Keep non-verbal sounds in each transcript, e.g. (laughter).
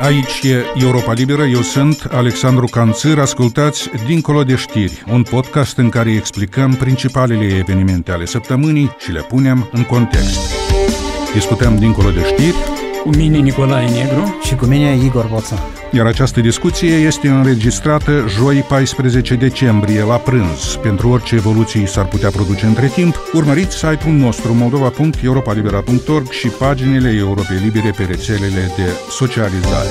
Aici e Europa Liberă, eu sunt Alexandru Canțâr, ascultați Dincolo de știri, un podcast în care explicăm principalele evenimente ale săptămânii și le punem în context. Discutăm Dincolo de știri, cu mine Nicolae Negru și cu mine Igor Boțan iar această discuție este înregistrată joi 14 decembrie la prânz. Pentru orice evoluții s-ar putea produce între timp, urmăriți site-ul nostru moldova.europalibera.org și paginile Europei Libere pe rețelele de socializare.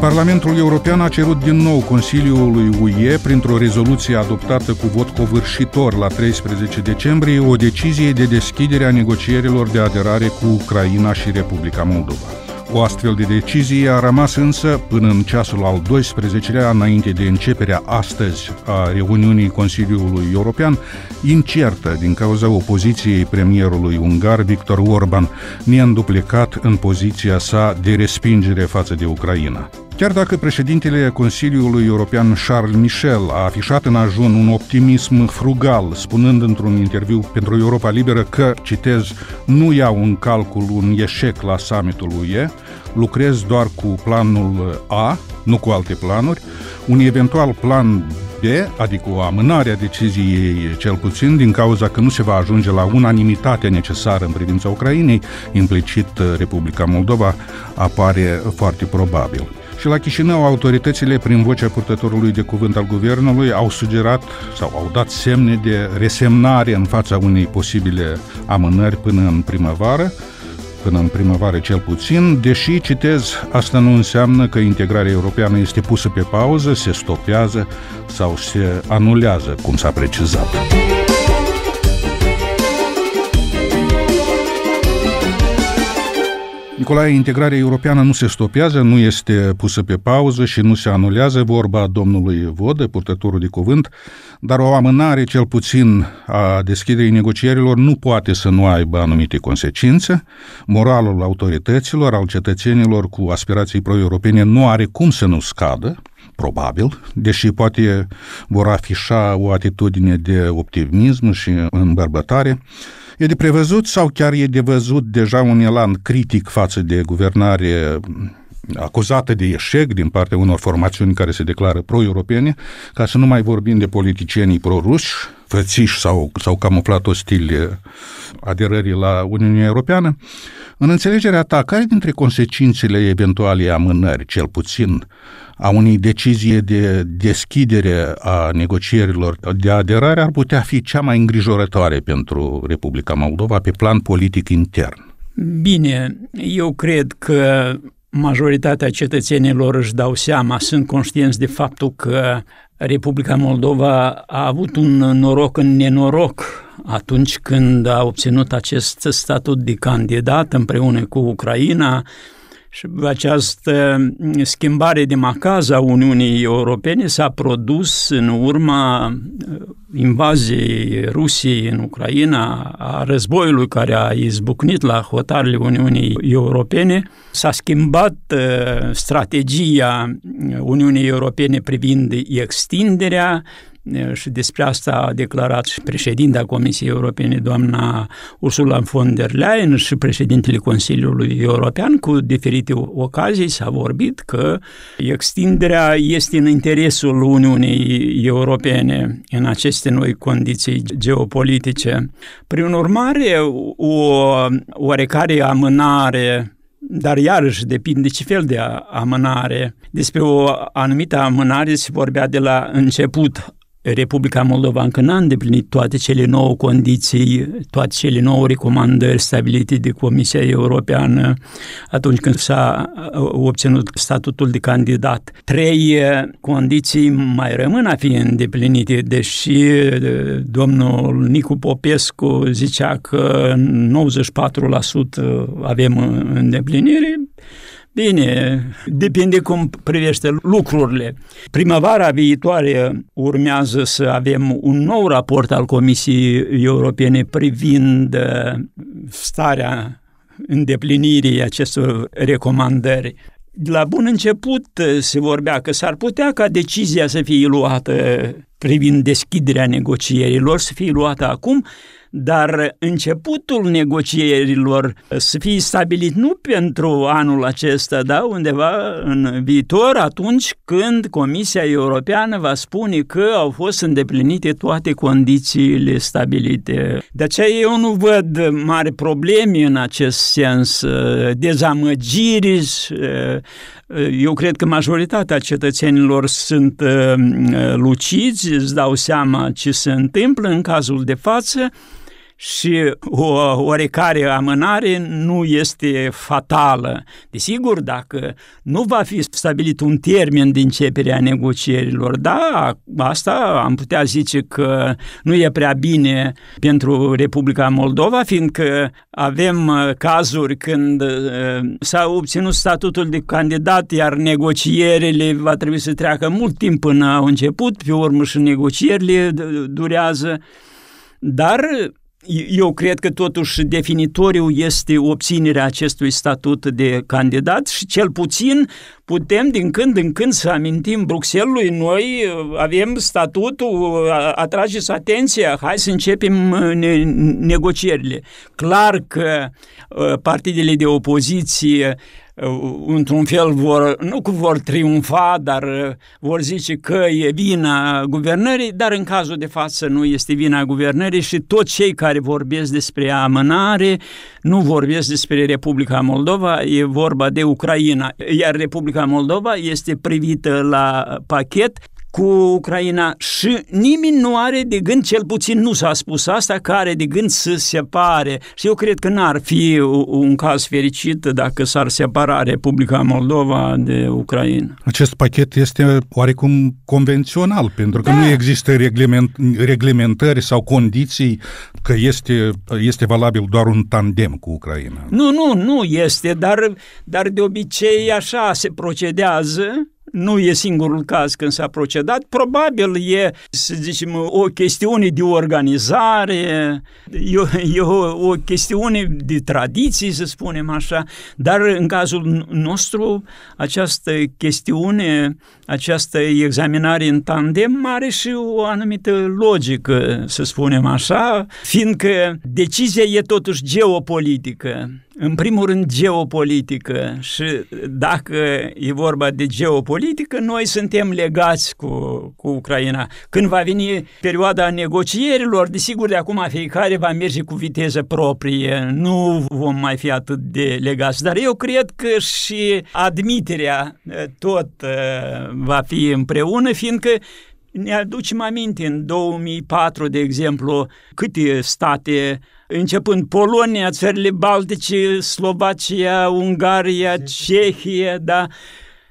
Parlamentul European a cerut din nou Consiliului UE, printr-o rezoluție adoptată cu vot covârșitor la 13 decembrie, o decizie de deschidere a negocierilor de aderare cu Ucraina și Republica Moldova. O astfel de decizie a rămas însă până în ceasul al 12-lea, înainte de începerea astăzi a reuniunii Consiliului European, incertă din cauza opoziției premierului ungar Victor Orban, neînduplecat în poziția sa de respingere față de Ucraina. Chiar dacă președintele Consiliului European Charles Michel a afișat în ajun un optimism frugal, spunând într-un interviu pentru Europa Liberă că, citez, nu iau în calcul un eșec la summitul UE, lucrez doar cu planul A, nu cu alte planuri, un eventual plan B, adică o amânare a deciziei cel puțin din cauza că nu se va ajunge la unanimitatea necesară în privința Ucrainei, implicit Republica Moldova, apare foarte probabil. Și la Chișinău, autoritățile, prin vocea purtătorului de cuvânt al guvernului, au sugerat sau au dat semne de resemnare în fața unei posibile amânări până în primăvară, până în primăvară cel puțin, deși, citez, asta nu înseamnă că integrarea europeană este pusă pe pauză, se stopează sau se anulează, cum s-a precizat. Nicolae, integrarea europeană nu se stopează, nu este pusă pe pauză și nu se anulează vorba domnului Vodă, purtătorul de cuvânt, dar o amânare cel puțin a deschiderii negocierilor nu poate să nu aibă anumite consecințe. Moralul autorităților, al cetățenilor cu aspirații pro-europene nu are cum să nu scadă, probabil, deși poate vor afișa o atitudine de optimism și îmbărbătare. E de prevăzut sau chiar e de văzut deja un elan critic față de guvernare mm, acuzată de eșec din partea unor formațiuni care se declară pro-europene, ca să nu mai vorbim de politicienii pro-ruși, fățiși sau, sau camuflat ostili aderării la Uniunea Europeană, în înțelegerea ta, care dintre consecințele eventuale amânări, cel puțin, a unei decizie de deschidere a negocierilor de aderare ar putea fi cea mai îngrijorătoare pentru Republica Moldova pe plan politic intern. Bine, eu cred că majoritatea cetățenilor își dau seama, sunt conștienți de faptul că Republica Moldova a avut un noroc în nenoroc atunci când a obținut acest statut de candidat împreună cu Ucraina, și această mm, schimbare de macaza Uniunii Europene s-a produs în urma uh, invaziei Rusiei în Ucraina, a războiului care a izbucnit la hotarele Uniunii Europene. S-a schimbat uh, strategia Uniunii Europene privind extinderea și despre asta a declarat și președinta Comisiei Europene, doamna Ursula von der Leyen și președintele Consiliului European, cu diferite ocazii s-a vorbit că extinderea este în interesul Uniunii Europene în aceste noi condiții geopolitice. Prin urmare, o oarecare amânare dar iarăși depinde ce fel de amânare. Despre o anumită amânare se vorbea de la început Republica Moldova încă n-a îndeplinit toate cele nouă condiții, toate cele nouă recomandări stabilite de Comisia Europeană atunci când s-a uh, obținut statutul de candidat. Trei uh, condiții mai rămân a fi îndeplinite, deși uh, domnul Nicu Popescu zicea că 94% avem îndeplinire, Bine, depinde cum privește lucrurile. Primăvara viitoare urmează să avem un nou raport al Comisiei Europene privind uh, starea îndeplinirii acestor recomandări. La bun început uh, se vorbea că s-ar putea ca decizia să fie luată privind deschiderea negocierilor, să fie luată acum, dar începutul negocierilor uh, să fie stabilit nu pentru anul acesta, da, undeva în viitor, atunci când Comisia Europeană va spune că au fost îndeplinite toate condițiile stabilite. De aceea eu nu văd mari probleme în acest sens, uh, dezamăgiri, uh, eu cred că majoritatea cetățenilor sunt luciți, îți dau seama ce se întâmplă în cazul de față, și o oarecare amânare nu este fatală. Desigur, dacă nu va fi stabilit un termen de începere a negocierilor, da, asta am putea zice că nu e prea bine pentru Republica Moldova, fiindcă avem uh, cazuri când uh, s-a obținut statutul de candidat, iar negocierile va trebui să treacă mult timp până au început, pe urmă și negocierile durează, dar eu cred că totuși definitoriu este obținerea acestui statut de candidat și cel puțin putem din când în când să amintim Bruxellesului, noi uh, avem statutul, uh, atrageți atenția, hai să începem uh, ne- negocierile. Clar că partidele de opoziție Uh, într-un fel vor, nu că vor triumfa, dar uh, vor zice că e vina guvernării, dar în cazul de față nu este vina guvernării și toți cei care vorbesc despre amânare nu vorbesc despre Republica Moldova, e vorba de Ucraina. Iar Republica Moldova este privită la pachet cu Ucraina și nimeni nu are de gând, cel puțin nu s-a spus asta, care de gând să se separe. Și eu cred că n-ar fi un caz fericit dacă s-ar separa Republica Moldova de Ucraina. Acest pachet este oarecum convențional, pentru că da. nu există reglement, reglementări sau condiții că este, este valabil doar un tandem cu Ucraina. Nu, nu, nu este, dar, dar de obicei așa se procedează nu e singurul caz când s-a procedat, probabil e, să zicem, o chestiune de organizare, e, o, e o, o chestiune de tradiții, să spunem așa, dar în cazul nostru această chestiune, această examinare în tandem are și o anumită logică, să spunem așa, fiindcă decizia e totuși geopolitică în primul rând, geopolitică și dacă e vorba de geopolitică, noi suntem legați cu, cu Ucraina. Când va veni perioada negocierilor, desigur, de acum fiecare va merge cu viteză proprie, nu vom mai fi atât de legați, dar eu cred că și admiterea eh, tot eh, va fi împreună, fiindcă ne aducem aminte în 2004, de exemplu, câte state începând Polonia, țările Baltice, Slovacia, Ungaria, Cehia, da?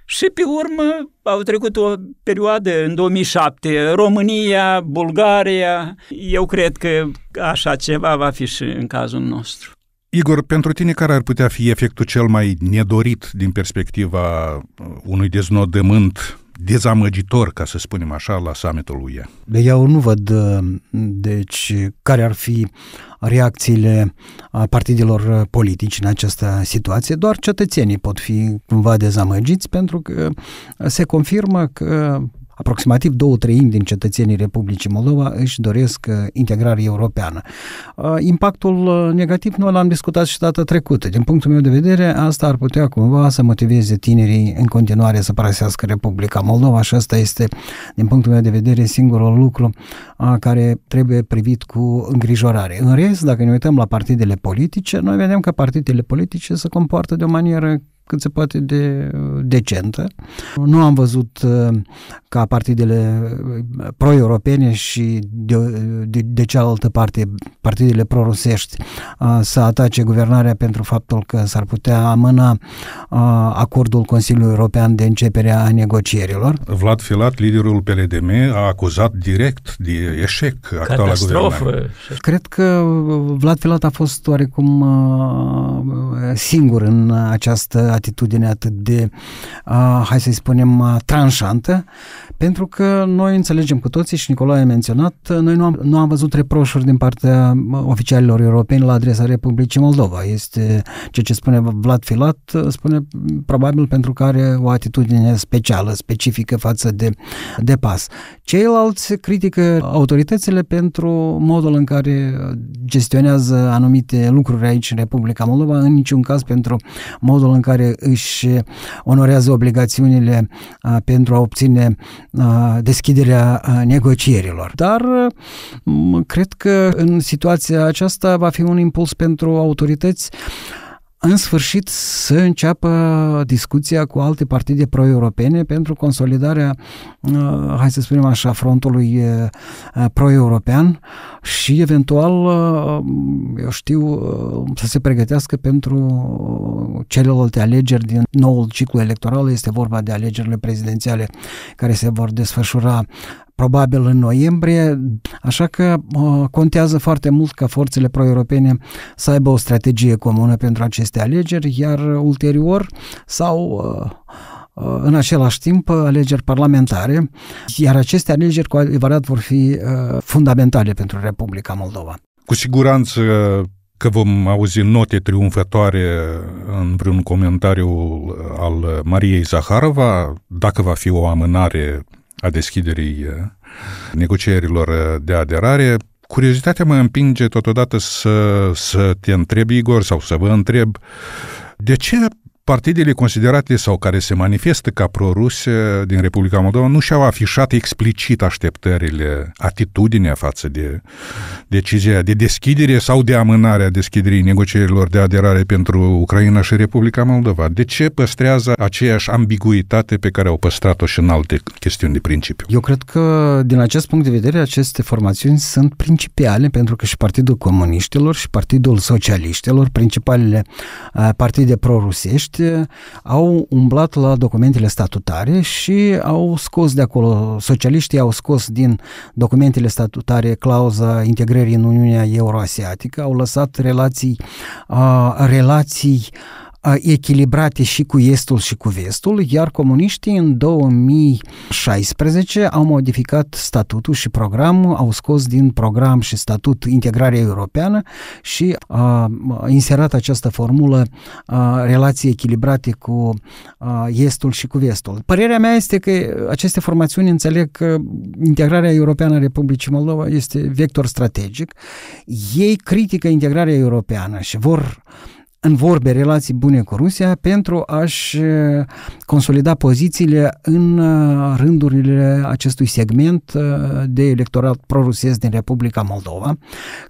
Și pe urmă au trecut o perioadă în 2007, România, Bulgaria. Eu cred că așa ceva va fi și în cazul nostru. Igor, pentru tine care ar putea fi efectul cel mai nedorit din perspectiva uh, unui deznodământ dezamăgitor, ca să spunem așa, la summitul lui Eu nu văd, uh, deci, care ar fi reacțiile a uh, partidelor uh, politici în această situație, doar cetățenii pot fi cumva dezamăgiți pentru că se confirmă că aproximativ două treimi din cetățenii Republicii Moldova își doresc uh, integrare europeană. Uh, impactul uh, negativ nu l-am discutat și data trecută. Din punctul meu de vedere, asta ar putea cumva să motiveze tinerii în continuare să părăsească Republica Moldova și asta este, din punctul meu de vedere, singurul lucru care trebuie privit cu îngrijorare. În rest, dacă ne uităm la partidele politice, noi vedem că partidele politice se comportă de o manieră cât se poate de uh, decentă. Nu am văzut uh, ca partidele uh, pro-europene și de, de, de cealaltă parte partidele pro-rusești să atace guvernarea pentru faptul că s-ar putea amâna acordul Consiliului European de începerea negocierilor. Vlad Filat, liderul PLDM, a acuzat direct de eșec actuala Catastrofă. guvernare. Cred că Vlad Filat a fost oarecum singur în această atitudine atât de, uh, hai să-i spunem, uh, tranșantă, pentru că noi înțelegem cu toții și Nicolae a menționat, noi nu am, nu am văzut reproșuri din partea oficialilor europeni la adresa Republicii Moldova. Este ceea ce spune Vlad Filat, spune probabil pentru că are o atitudine specială, specifică față de, de pas. Ceilalți critică autoritățile pentru modul în care gestionează anumite lucruri aici în Republica Moldova, în niciun caz pentru modul în care își onorează obligațiunile pentru a obține deschiderea negocierilor. Dar cred că în situația aceasta va fi un impuls pentru autorități în sfârșit să înceapă discuția cu alte partide pro-europene pentru consolidarea, uh, hai să spunem așa, frontului uh, uh, pro-european și eventual, eu știu, să se pregătească pentru celelalte alegeri din noul ciclu electoral. Este vorba de alegerile prezidențiale care se vor desfășura probabil în noiembrie, așa că uh, contează foarte mult ca forțele pro-europene să aibă o strategie comună pentru aceste alegeri, iar ulterior sau uh, uh, în același timp alegeri parlamentare, iar aceste alegeri cu adevărat vor fi fundamentale pentru Republica Moldova. Cu siguranță că vom auzi note triumfătoare în vreun comentariu al Mariei Zaharova, dacă va fi o amânare a deschiderii uh, negocierilor uh, de aderare. Curiozitatea mă împinge totodată să, să te întreb, Igor, sau să vă întreb, de ce Partidele considerate sau care se manifestă ca proruse eh, din Republica Moldova nu și-au afișat explicit așteptările, atitudinea față de decizia de deschidere sau de amânare a deschiderii negocierilor de aderare pentru Ucraina și Republica Moldova. De ce păstrează aceeași ambiguitate pe care au păstrat-o și în alte chestiuni de principiu? Eu cred că, din acest punct de vedere, aceste formațiuni sunt principiale pentru că și Partidul Comuniștilor și Partidul Socialiștilor, principalele eh, partide prorusești, agenți au umblat la documentele statutare și au scos de acolo, socialiștii au scos din documentele statutare clauza integrării în Uniunea Euroasiatică, au lăsat relații, uh, relații echilibrate și cu estul și cu vestul, iar comuniștii în 2016 au modificat statutul și programul, au scos din program și statut integrarea europeană și a inserat această formulă a, relații echilibrate cu a, estul și cu vestul. Părerea mea este că aceste formațiuni înțeleg că integrarea europeană a Republicii Moldova este vector strategic. Ei critică integrarea europeană și vor în vorbe relații bune cu Rusia pentru a-și uh, consolida pozițiile în uh, rândurile acestui segment uh, de electorat prorusesc din Republica Moldova,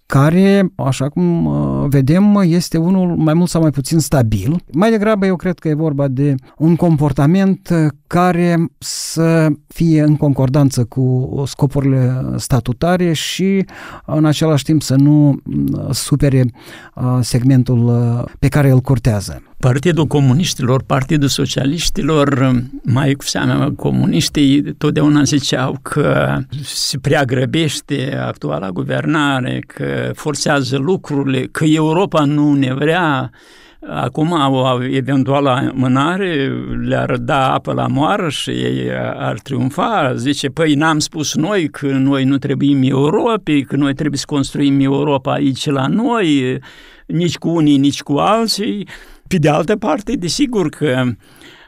care, așa cum vedem, este unul mai mult sau mai puțin stabil. Mai degrabă eu cred că e vorba de un comportament care să fie în concordanță cu scopurile statutare și în același timp să nu supere segmentul pe care îl curtează. Partidul Comuniștilor, Partidul Socialiștilor, um, mai cu seama, comuniștii totdeauna ziceau că se prea grăbește actuala guvernare, că forțează lucrurile, că Europa nu ne vrea, Acum, o eventuală mânare le-ar da apă la moară și ei uh, ar triumfa. Zice, păi n-am spus noi că noi nu trebuim Europei, că noi trebuie să construim Europa aici la noi, nici cu unii, nici cu alții. Pe de altă parte, desigur că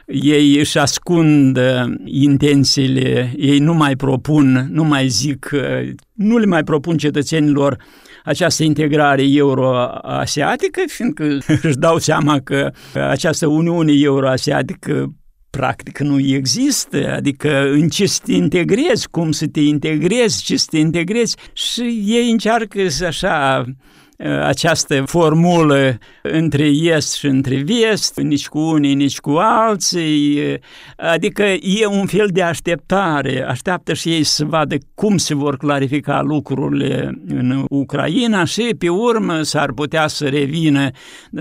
ei își ascund uh, intențiile, ei nu mai propun, nu mai zic, uh, nu le mai propun cetățenilor această integrare euroasiatică, fiindcă (laughs) își dau seama că această Uniune euroasiatică practic nu există, adică în ce să te integrezi, cum să te integrezi, ce să te integrezi și ei încearcă să așa Eh, această formulă între est și între vest, nici cu unii, nici cu alții, eh, adică e un fel de așteptare, așteaptă și ei să vadă cum se vor clarifica lucrurile în Ucraina și pe urmă s-ar putea să revină,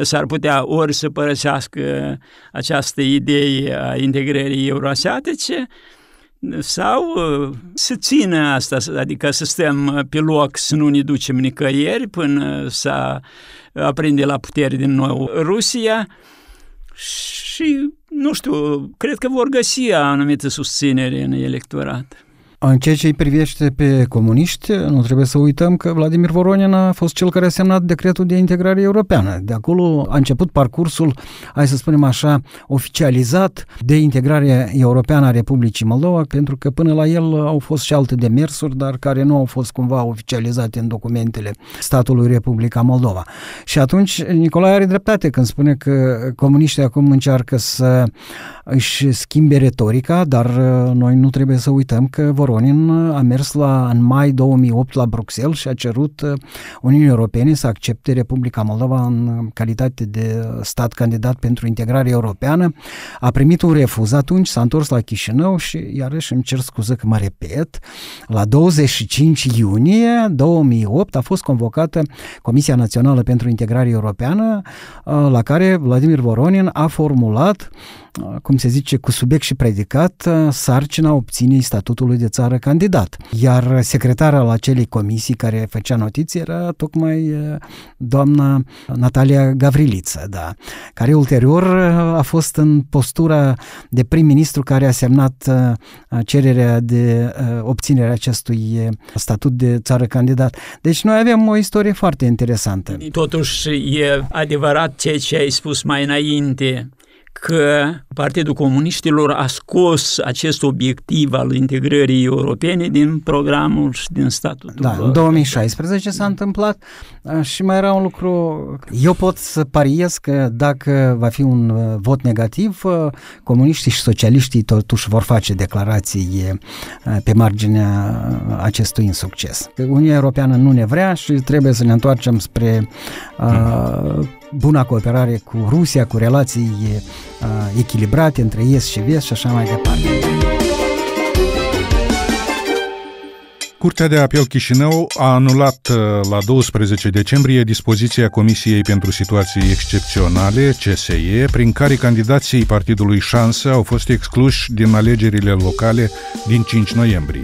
s-ar putea ori să părăsească această idee a integrării euroasiatice, sau uh, să țină asta, adică să stăm uh, pe loc, să nu ne ducem nicăieri până să aprinde la putere din nou Rusia și, nu știu, cred că vor găsi anumite susținere în electorat. În ceea ce îi privește pe comuniști, nu trebuie să uităm că Vladimir Voronin a fost cel care a semnat decretul de integrare europeană. De acolo a început parcursul, hai să spunem așa, oficializat de integrarea europeană a Republicii Moldova, pentru că până la el au fost și alte demersuri, dar care nu au fost cumva oficializate în documentele statului Republica Moldova. Și atunci Nicolae are dreptate când spune că comuniștii acum încearcă să își schimbe retorica, dar uh, noi nu trebuie să uităm că Voronin Cronin a mers la, în mai 2008 la Bruxelles și a cerut uh, Uniunii Europene să accepte Republica Moldova în uh, calitate de stat candidat pentru integrare europeană. A primit un refuz atunci, s-a întors la Chișinău și iarăși îmi cer scuză că mă repet, la 25 iunie 2008 a fost convocată Comisia Națională pentru Integrare Europeană uh, la care Vladimir Voronin a formulat uh, cum se zice, cu subiect și predicat, sarcina obținei statutului de țară candidat. Iar secretara la acelei comisii care făcea notiții era tocmai doamna Natalia Gavriliță, da, care ulterior a fost în postura de prim-ministru care a semnat cererea de obținere acestui statut de țară candidat. Deci noi avem o istorie foarte interesantă. Totuși e adevărat ceea ce ai spus mai înainte că Partidul Comuniștilor a scos acest obiectiv al integrării europene din programul și din statutul. Da, în 2016 s-a întâmplat și mai era un lucru... Eu pot să pariez că dacă va fi un uh, vot negativ, uh, comuniștii și socialiștii totuși vor face declarații uh, pe marginea acestui insucces. Uniunea Europeană nu ne vrea și trebuie să ne întoarcem spre uh, mm buna cooperare cu Rusia, cu relații uh, echilibrate între Est și Vest și așa mai departe. Curtea de apel Chișinău a anulat uh, la 12 decembrie dispoziția Comisiei pentru Situații Excepționale, CSE, prin care candidații Partidului Șansă au fost excluși din alegerile locale din 5 noiembrie.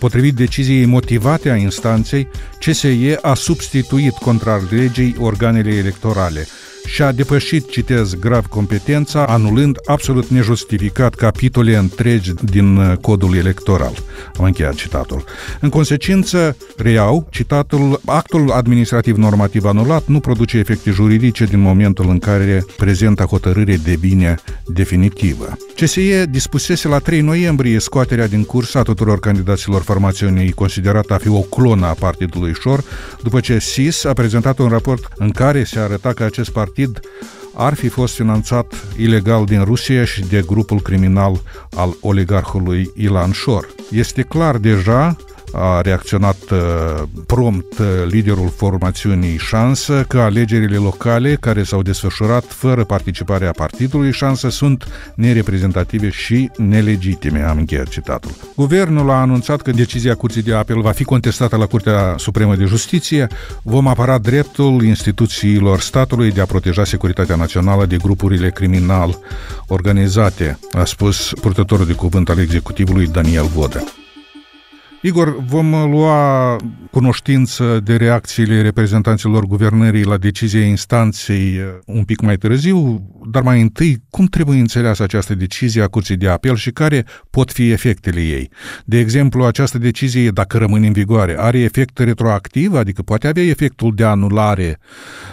Potrivit deciziei motivate a instanței, CSE a substituit contrar legei organele electorale, și a depășit, citez grav, competența, anulând absolut nejustificat capitole întregi din uh, codul electoral. Am încheiat citatul. În consecință, reiau, citatul, actul administrativ normativ anulat nu produce efecte juridice din momentul în care prezenta hotărâre devine definitivă. CSE dispusese la 3 noiembrie scoaterea din curs a tuturor candidaților formațiunii considerată a fi o clonă a partidului Șor, după ce SIS a prezentat un raport în care se arăta că acest partid partid ar fi fost finanțat ilegal din Rusia și de grupul criminal al oligarhului Ilan Șor. Este clar deja a reacționat uh, prompt uh, liderul formațiunii Șansă că alegerile locale care s-au desfășurat fără participarea partidului Șansă sunt nereprezentative și nelegitime, am încheiat citatul. Guvernul a anunțat că decizia Curții de Apel va fi contestată la Curtea Supremă de Justiție. Vom apăra dreptul instituțiilor statului de a proteja securitatea națională de grupurile criminal organizate, a spus purtătorul de cuvânt al executivului Daniel Vodă. Igor, vom uh, lua cunoștință de reacțiile reprezentanților guvernării la decizia instanței uh, un pic mai târziu, dar mai întâi, cum trebuie înțeleasă această decizie a Curții de Apel și care pot fi efectele ei? De exemplu, această decizie, dacă rămâne în vigoare, are efect retroactiv, adică poate avea efectul de anulare,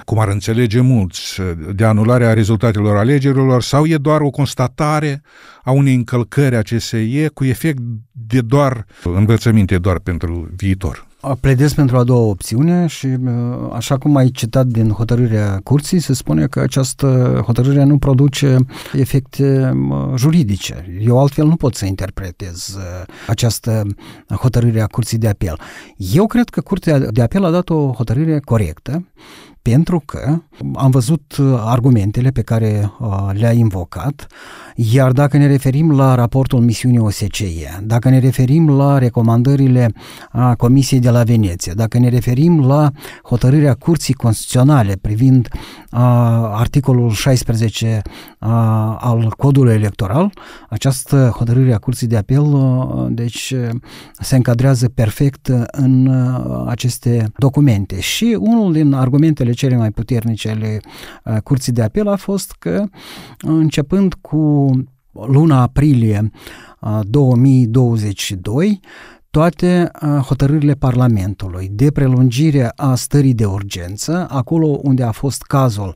cum ar înțelege mulți, uh, de anulare a rezultatelor alegerilor, sau e doar o constatare a unei încălcări a CSE cu efect de doar învățământ aminte doar pentru viitor. Pledez pentru a doua opțiune și, uh, așa cum ai citat din hotărârea curții, se spune că această hotărâre nu produce efecte uh, juridice. Eu altfel nu pot să interpretez uh, această hotărâre a curții de apel. Eu cred că curtea de apel a dat o hotărâre corectă, pentru că am văzut uh, argumentele pe care uh, le-a invocat, iar dacă ne referim la raportul misiunii OSCE, dacă ne referim la recomandările a Comisiei de la Veneția, dacă ne referim la hotărârea Curții Constituționale privind uh, articolul 16 al codului electoral, această hotărâre a Curții de Apel deci se încadrează perfect în aceste documente. Și unul din argumentele cele mai puternice ale uh, Curții de Apel a fost că începând cu luna aprilie 2022, uh, toate uh, hotărârile Parlamentului de prelungire a stării de urgență, acolo unde a fost cazul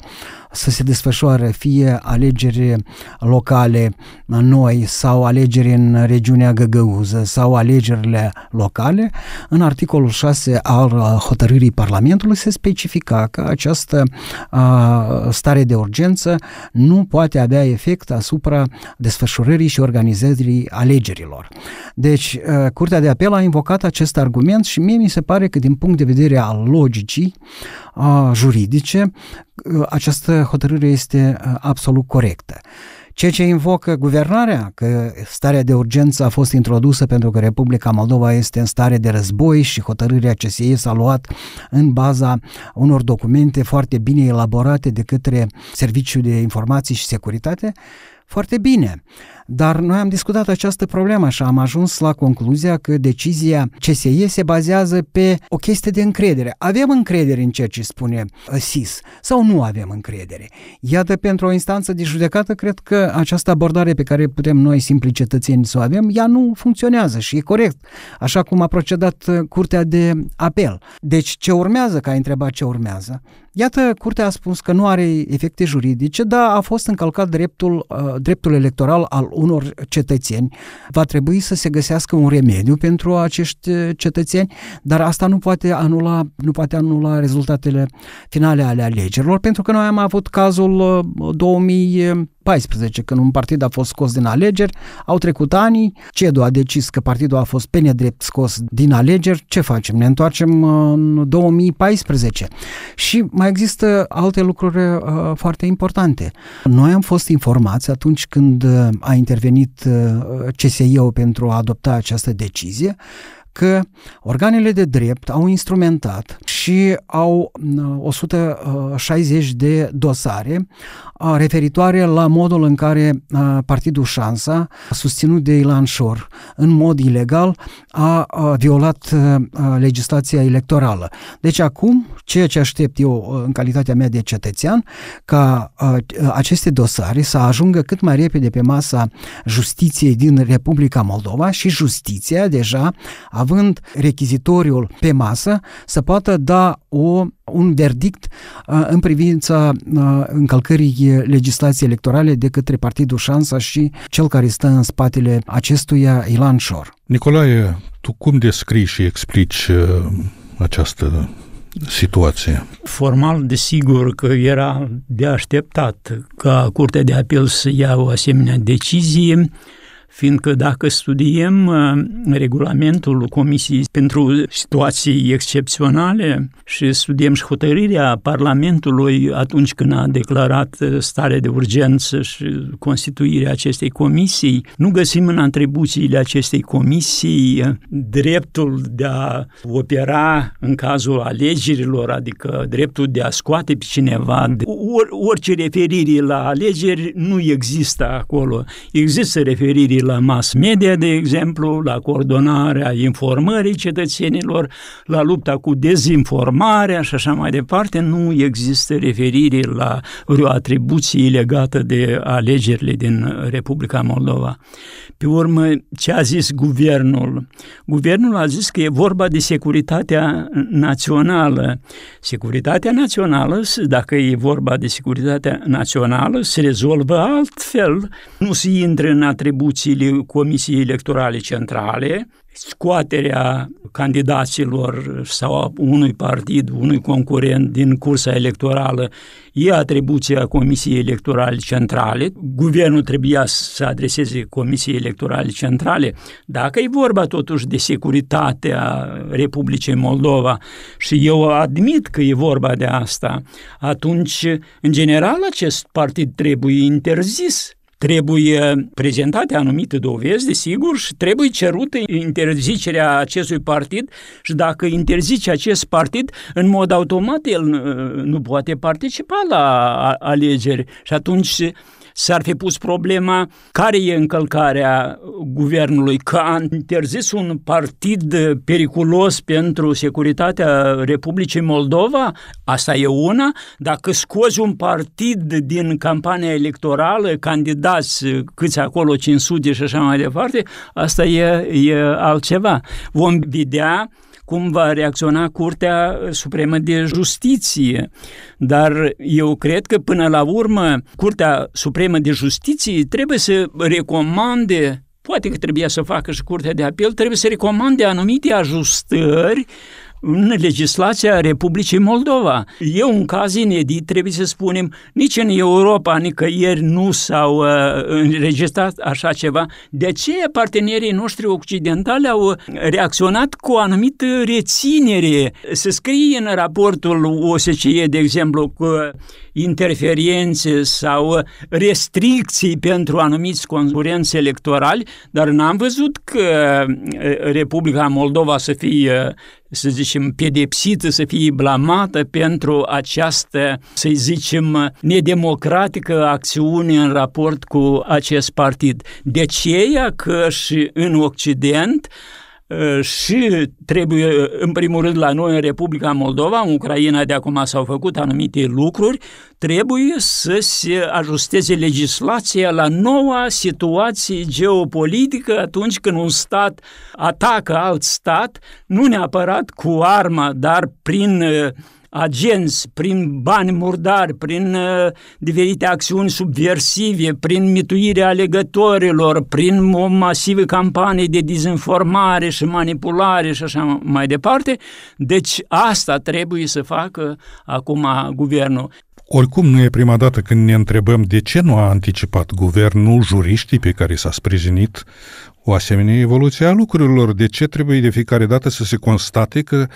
să se desfășoare fie alegeri locale noi sau alegeri în regiunea Găgăuză sau alegerile locale, în articolul 6 al uh, hotărârii Parlamentului se specifica că această uh, stare de urgență nu poate avea efect asupra desfășurării și organizării alegerilor. Deci, uh, Curtea de Apel a invocat acest argument și mie mi se pare că din punct de vedere al logicii, juridice, această hotărâre este absolut corectă. Ceea ce invocă guvernarea, că starea de urgență a fost introdusă pentru că Republica Moldova este în stare de război și hotărârea CSI s-a luat în baza unor documente foarte bine elaborate de către Serviciul de Informații și Securitate, foarte bine. Dar noi am discutat această problemă și am ajuns la concluzia că decizia CSE se bazează pe o chestie de încredere. Avem încredere în ceea ce spune SIS uh, sau nu avem încredere? Iată, pentru o instanță de judecată, cred că această abordare pe care putem noi, simpli cetățeni, să o avem, ea nu funcționează și e corect, așa cum a procedat uh, Curtea de Apel. Deci, ce urmează, că ai întrebat ce urmează, Iată, curtea a spus că nu are efecte juridice, dar a fost încălcat dreptul, uh, dreptul electoral al unor cetățeni. Va trebui să se găsească un remediu pentru acești eh, cetățeni, dar asta nu poate anula, nu poate anula rezultatele finale ale alegerilor, pentru că noi am avut cazul 2000 eh, 2014, când un partid a fost scos din alegeri, au trecut ani, CEDU a decis că partidul a fost pe nedrept scos din alegeri, ce facem? Ne întoarcem în 2014. Și mai există alte lucruri uh, foarte importante. Noi am fost informați atunci când uh, a intervenit uh, CSI-ul pentru a adopta această decizie, că organele de drept au instrumentat și au 160 uh, uh, de dosare uh, referitoare la modul în care Partidul Șansa, susținut de Ilan Șor, în mod ilegal a violat legislația electorală. Deci acum, ceea ce aștept eu în calitatea mea de cetățean, ca aceste dosare să ajungă cât mai repede pe masa justiției din Republica Moldova și justiția deja a având rechizitoriul pe masă, să poată da o, un verdict uh, în privința uh, încălcării legislației electorale de către Partidul Șansa și cel care stă în spatele acestuia, Ilan Șor. Nicolae, tu cum descrii și explici uh, această situație? Formal, desigur că era de așteptat ca Curtea de Apel să ia o asemenea decizie, fiindcă dacă studiem uh, regulamentul Comisiei pentru situații excepționale și studiem și hotărârea Parlamentului atunci când a declarat uh, stare de urgență și constituirea acestei comisii, nu găsim în atribuțiile acestei comisii uh, dreptul de a opera în cazul alegerilor, adică dreptul de a scoate pe cineva. Or, orice referire la alegeri nu există acolo. Există referire la mass media, de exemplu, la coordonarea informării cetățenilor, la lupta cu dezinformarea și așa mai departe, nu există referire la vreo atribuție legată de alegerile din Republica Moldova. Pe urmă, ce a zis guvernul? Guvernul a zis că e vorba de securitatea națională. Securitatea națională, dacă e vorba de securitatea națională, se rezolvă altfel. Nu se intră în atribuțiile Comisiei Electorale Centrale, scoaterea candidaților sau a unui partid, unui concurent din cursa electorală e atribuția Comisiei Electorale Centrale. Guvernul trebuia să adreseze Comisiei Electorale Centrale. Dacă e vorba totuși de securitatea Republicii Moldova și eu admit că e vorba de asta, atunci, în general, acest partid trebuie interzis Trebuie prezentate anumite dovezi, desigur, și trebuie cerută interzicerea acestui partid și dacă interzice acest partid, în mod automat el uh, nu poate participa la alegeri și atunci s-ar fi pus problema care e încălcarea guvernului, că a interzis un partid periculos pentru securitatea Republicii Moldova, asta e una, dacă scozi un partid din campania electorală, candidați câți acolo, 500 și așa mai departe, asta e, e altceva. Vom vedea cum va reacționa Curtea Supremă de Justiție. Dar eu cred că până la urmă Curtea Supremă de Justiție trebuie să recomande poate că trebuia să facă și Curtea de Apel, trebuie să recomande anumite ajustări în legislația Republicii Moldova. E un caz inedit, trebuie să spunem, nici în Europa, nicăieri nu s-au uh, înregistrat așa ceva. De ce partenerii noștri occidentali au reacționat cu o anumită reținere. Se scrie în raportul OSCE, de exemplu, că interferențe sau restricții pentru anumiți concurenți electorali, dar n-am văzut că uh, Republica Moldova să fie, uh, să zicem, pedepsită, să fie blamată pentru această, să zicem, nedemocratică acțiune în raport cu acest partid. De aceea că și în Occident Eh, și trebuie, eh, în primul rând, la noi, în Republica Moldova, în Ucraina de acum s-au făcut anumite lucruri, trebuie să se ajusteze legislația la noua situație geopolitică atunci când un stat atacă alt stat, nu neapărat cu arma, dar prin uh, agenți, prin bani murdari, prin uh, diferite acțiuni subversive, prin mituirea alegătorilor, prin o masivă campanie de dezinformare și manipulare și așa mai departe. Deci asta trebuie să facă acum guvernul. Oricum, nu e prima dată când ne întrebăm de ce nu a anticipat guvernul juriștii pe care s-a sprijinit o asemenea evoluție a lucrurilor. De ce trebuie de fiecare dată să se constate că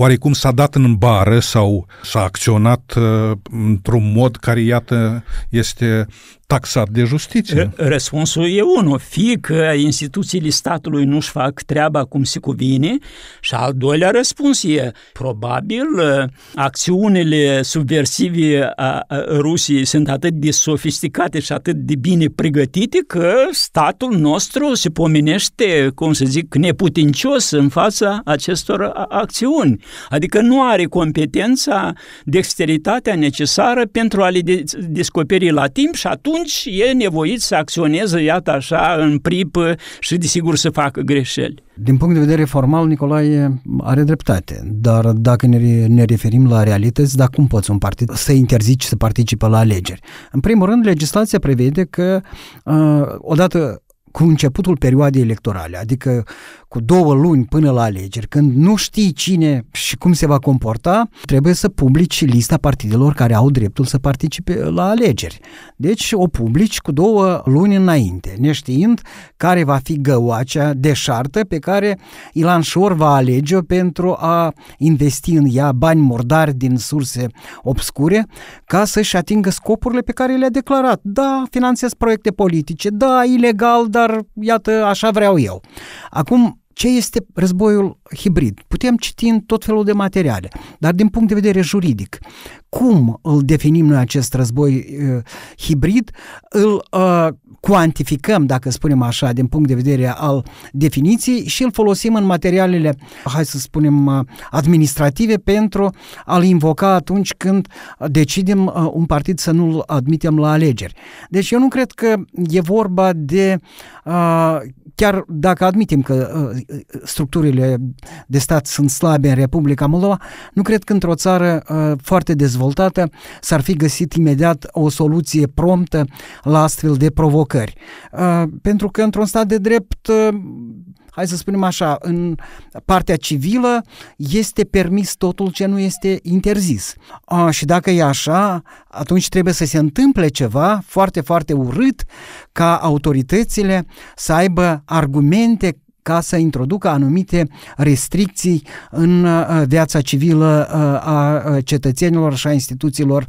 oarecum s-a dat în bară sau s-a acționat uh, într-un mod care, iată, este taxat de justiție. Răspunsul e unul, fie că instituțiile statului nu-și fac treaba cum se cuvine și al doilea răspuns e, probabil, uh, acțiunile subversive a Rusiei sunt atât de sofisticate și atât de bine pregătite că statul nostru se pomenește, cum să zic, neputincios în fața acestor acțiuni. Adică nu are competența, dexteritatea necesară pentru a le descoperi la timp și atunci atunci e nevoit să acționeze, iată așa, în pripă și, desigur, să facă greșeli. Din punct de vedere formal, Nicolae are dreptate, dar dacă ne, ne referim la realități, da, cum poți un partid să interzici să participe la alegeri? În primul rând, legislația prevede că, uh, odată cu începutul perioadei electorale, adică cu două luni până la alegeri, când nu știi cine și cum se va comporta, trebuie să publici lista partidelor care au dreptul să participe la alegeri. Deci o publici cu două luni înainte, neștiind care va fi găoacea deșartă pe care Ilan Șor va alege-o pentru a investi în ea bani murdari din surse obscure ca să-și atingă scopurile pe care le-a declarat. Da, finanțez proiecte politice, da, ilegal, dar iată, așa vreau eu. Acum, ce este războiul hibrid? Putem citi în tot felul de materiale, dar din punct de vedere juridic, cum îl definim noi acest război uh, hibrid? Îl uh, cuantificăm, dacă spunem așa, din punct de vedere al definiției și îl folosim în materialele, hai să spunem, uh, administrative pentru a-l invoca atunci când decidem uh, un partid să nu-l admitem la alegeri. Deci eu nu cred că e vorba de uh, chiar dacă admitem că uh, uh, structurile de stat sunt slabe în Republica Moldova, nu cred că într-o țară uh, foarte dezvoltată s-ar fi găsit imediat o soluție promptă la astfel de provocări. Pentru că într-un stat de drept hai să spunem așa, în partea civilă este permis totul ce nu este interzis. A, și dacă e așa, atunci trebuie să se întâmple ceva foarte, foarte urât ca autoritățile să aibă argumente ca să introducă anumite restricții în uh, viața civilă uh, a uh, cetățenilor și a instituțiilor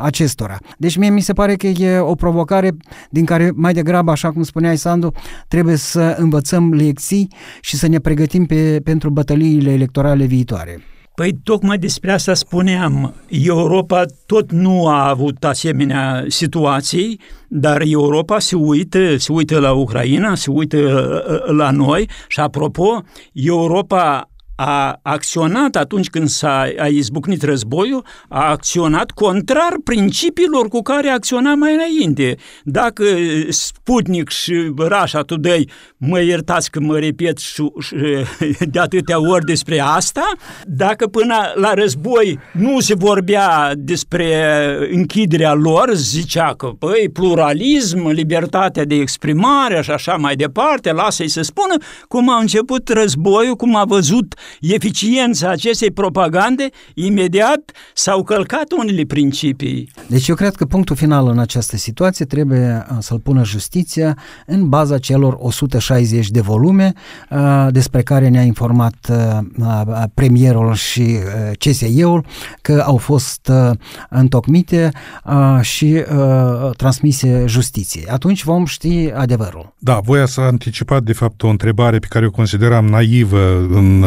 acestora. Deci mie mi se pare că e o provocare din care mai degrabă, așa cum spuneai Sandu, trebuie să învățăm lecții și să ne pregătim pe, pentru bătăliile electorale viitoare. Păi tocmai despre asta spuneam. Europa tot nu a avut asemenea situații, dar Europa se uită, se uită la Ucraina, se uită uh, uh, la noi și apropo, Europa a acționat atunci când s-a a izbucnit războiul, a acționat contrar principiilor cu care acționat mai înainte. Dacă Sputnik și Rașa Tudei, mă iertați că mă repet și, și, de atâtea ori despre asta, dacă până la război nu se vorbea despre închiderea lor, zicea că, păi, pluralism, libertatea de exprimare și așa mai departe, lasă-i să spună, cum a început războiul, cum a văzut uh, eficiența acestei propagande, imediat s-au călcat unele principii. Deci eu cred că punctul final în această situație trebuie uh, să-l pună justiția în baza celor 160 de volume uh, despre care ne-a informat uh, premierul și CSE-ul că au fost întocmite și transmise justiției. Atunci vom ști adevărul. Da, voia să anticipat de fapt o întrebare pe care o consideram naivă în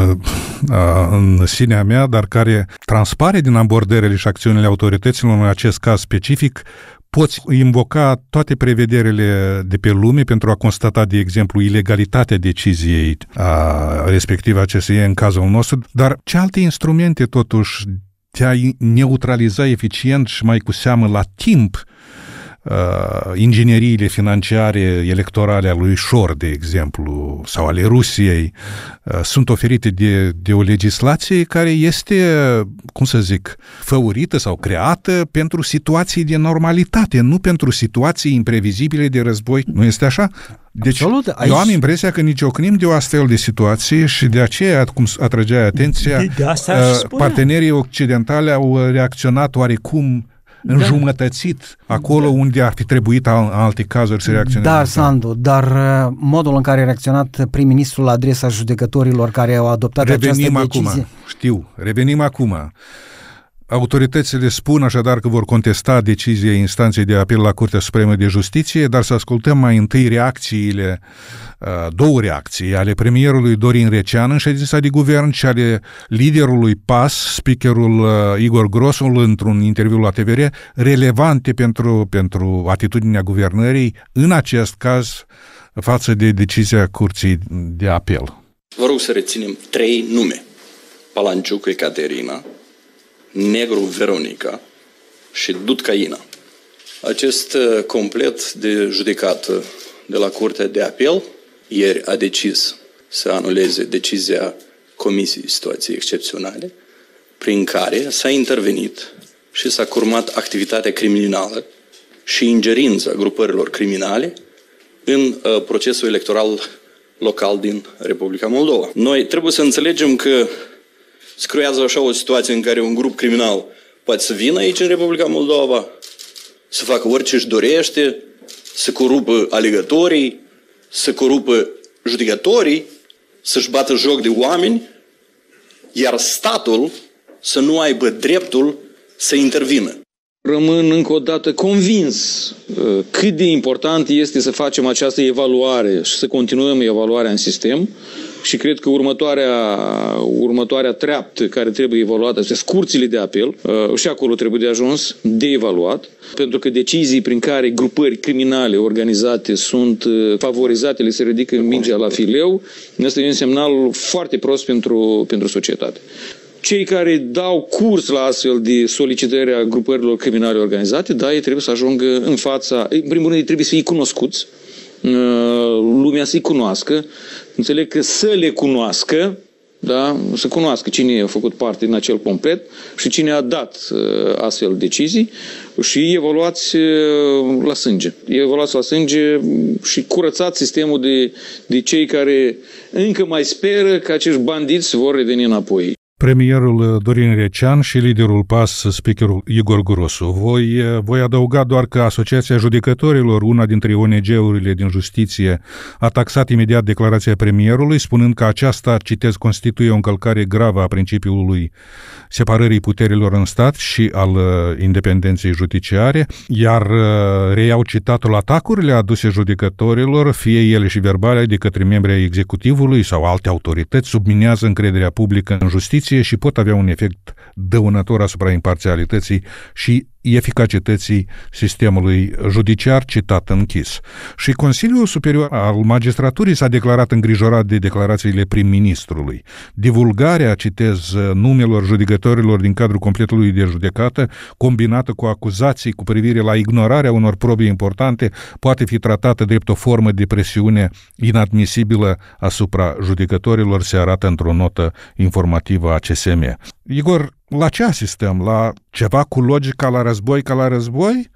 Uh, în sinea mea, dar care transpare din abordările și acțiunile autorităților în acest caz specific, poți invoca toate prevederile de pe lume pentru a constata, de exemplu, ilegalitatea deciziei a respectiv acesteia în cazul nostru, dar ce alte instrumente totuși te-ai neutraliza eficient și mai cu seamă la timp uh, ingineriile financiare electorale a lui Șor, de exemplu, sau ale Rusiei, uh, sunt oferite de, de o legislație care este, cum să zic, făurită sau creată pentru situații de normalitate, nu pentru situații imprevizibile de război. Nu este așa? Deci Absolut, ai... eu am impresia că nici ocnim de o astfel de situație și de aceea, cum atrăgea atenția, de, de asta uh, partenerii occidentali au reacționat oarecum înjumătățit da. acolo da. unde ar fi trebuit al, alte cazuri să reacționeze. Da, Sandu, dar uh, modul în care a reacționat prim-ministrul la adresa judecătorilor care au adoptat revenim această decizie... Revenim acum, știu, revenim acum. Autoritățile spun așadar că vor contesta decizia instanței de apel la Curtea Supremă de Justiție, dar să ascultăm mai întâi reacțiile, două reacții, ale premierului Dorin Recean în ședința de guvern și ale liderului PAS, speakerul Igor Grosul, într-un interviu la TVR, relevante pentru, pentru atitudinea guvernării, în acest caz, față de decizia Curții de Apel. Vă rog să reținem trei nume. Palanciuc Ecaterina, negru Veronica și Dutcaina. Acest uh, complet de judecată uh, de la Curtea de Apel ieri a decis să anuleze decizia Comisiei Situații Excepționale, prin care s-a intervenit și s-a curmat activitatea criminală și ingerința grupărilor criminale în uh, procesul electoral local din Republica Moldova. Noi trebuie să înțelegem că se creează așa o situație în care un grup criminal poate să vină aici în Republica Moldova, să facă orice își dorește, să corupă alegătorii, să corupă judecătorii, să-și bată joc de oameni, iar statul să nu aibă dreptul să intervină. Rămân încă o dată convins uh, cât de important este să facem această evaluare și să continuăm evaluarea în sistem, și cred că următoarea, următoarea treaptă care trebuie evaluată este scurțile de apel uh, și acolo trebuie de ajuns, de evaluat, pentru că decizii prin care grupări criminale organizate sunt uh, favorizate, le se ridică mingea la fileu, este un semnal foarte prost pentru, pentru societate cei care dau curs la astfel de solicitări a grupărilor criminale organizate, da, ei trebuie să ajungă în fața, în primul rând, ei trebuie să fie cunoscuți, uh, lumea să-i cunoască, înțeleg că să le cunoască, da? să cunoască cine a făcut parte din acel complet și cine a dat uh, astfel decizii și evaluați uh, la sânge. Evaluați la sânge și curățați sistemul de, de cei care încă mai speră că acești bandiți vor reveni înapoi. Premierul uh, Dorin Recean și liderul PAS, speakerul Igor Grosu. Voi, uh, voi adăuga doar că Asociația Judecătorilor, una dintre ONG-urile din justiție, a taxat imediat declarația premierului, spunând că aceasta, citez, constituie o încălcare gravă a principiului separării puterilor în stat și al uh, independenței judiciare, iar reiau citatul atacurile aduse judecătorilor, fie ele și verbale, de către membrii executivului sau alte autorități, subminează încrederea publică în justiție poziție și pot avea un efect dăunător asupra imparțialității și eficacității sistemului judiciar, citat închis. Și Consiliul Superior al Magistraturii s-a declarat îngrijorat de declarațiile prim-ministrului. Divulgarea, citez, numelor judecătorilor din cadrul completului de judecată, combinată cu acuzații cu privire la ignorarea unor probe importante, poate fi tratată drept o formă de presiune inadmisibilă asupra judecătorilor, se arată într-o notă informativă a CSM. Igor, la ce asistăm? La ceva cu logica la război ca la război?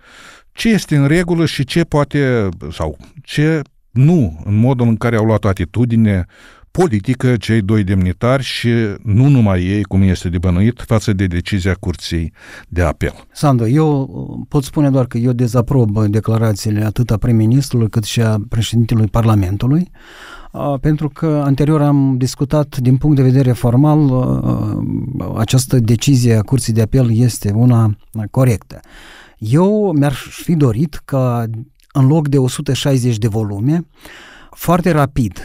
Ce este în regulă și ce poate, sau ce nu, în modul în care au luat o atitudine politică cei doi demnitari și nu numai ei, cum este de bănuit, față de decizia Curții de Apel. Sandu, eu uh, pot spune doar că eu dezaprob declarațiile atât a prim-ministrului cât și a președintelui Parlamentului pentru că anterior am discutat din punct de vedere formal această decizie a Curții de Apel este una corectă. Eu mi ar fi dorit ca în loc de 160 de volume, foarte rapid,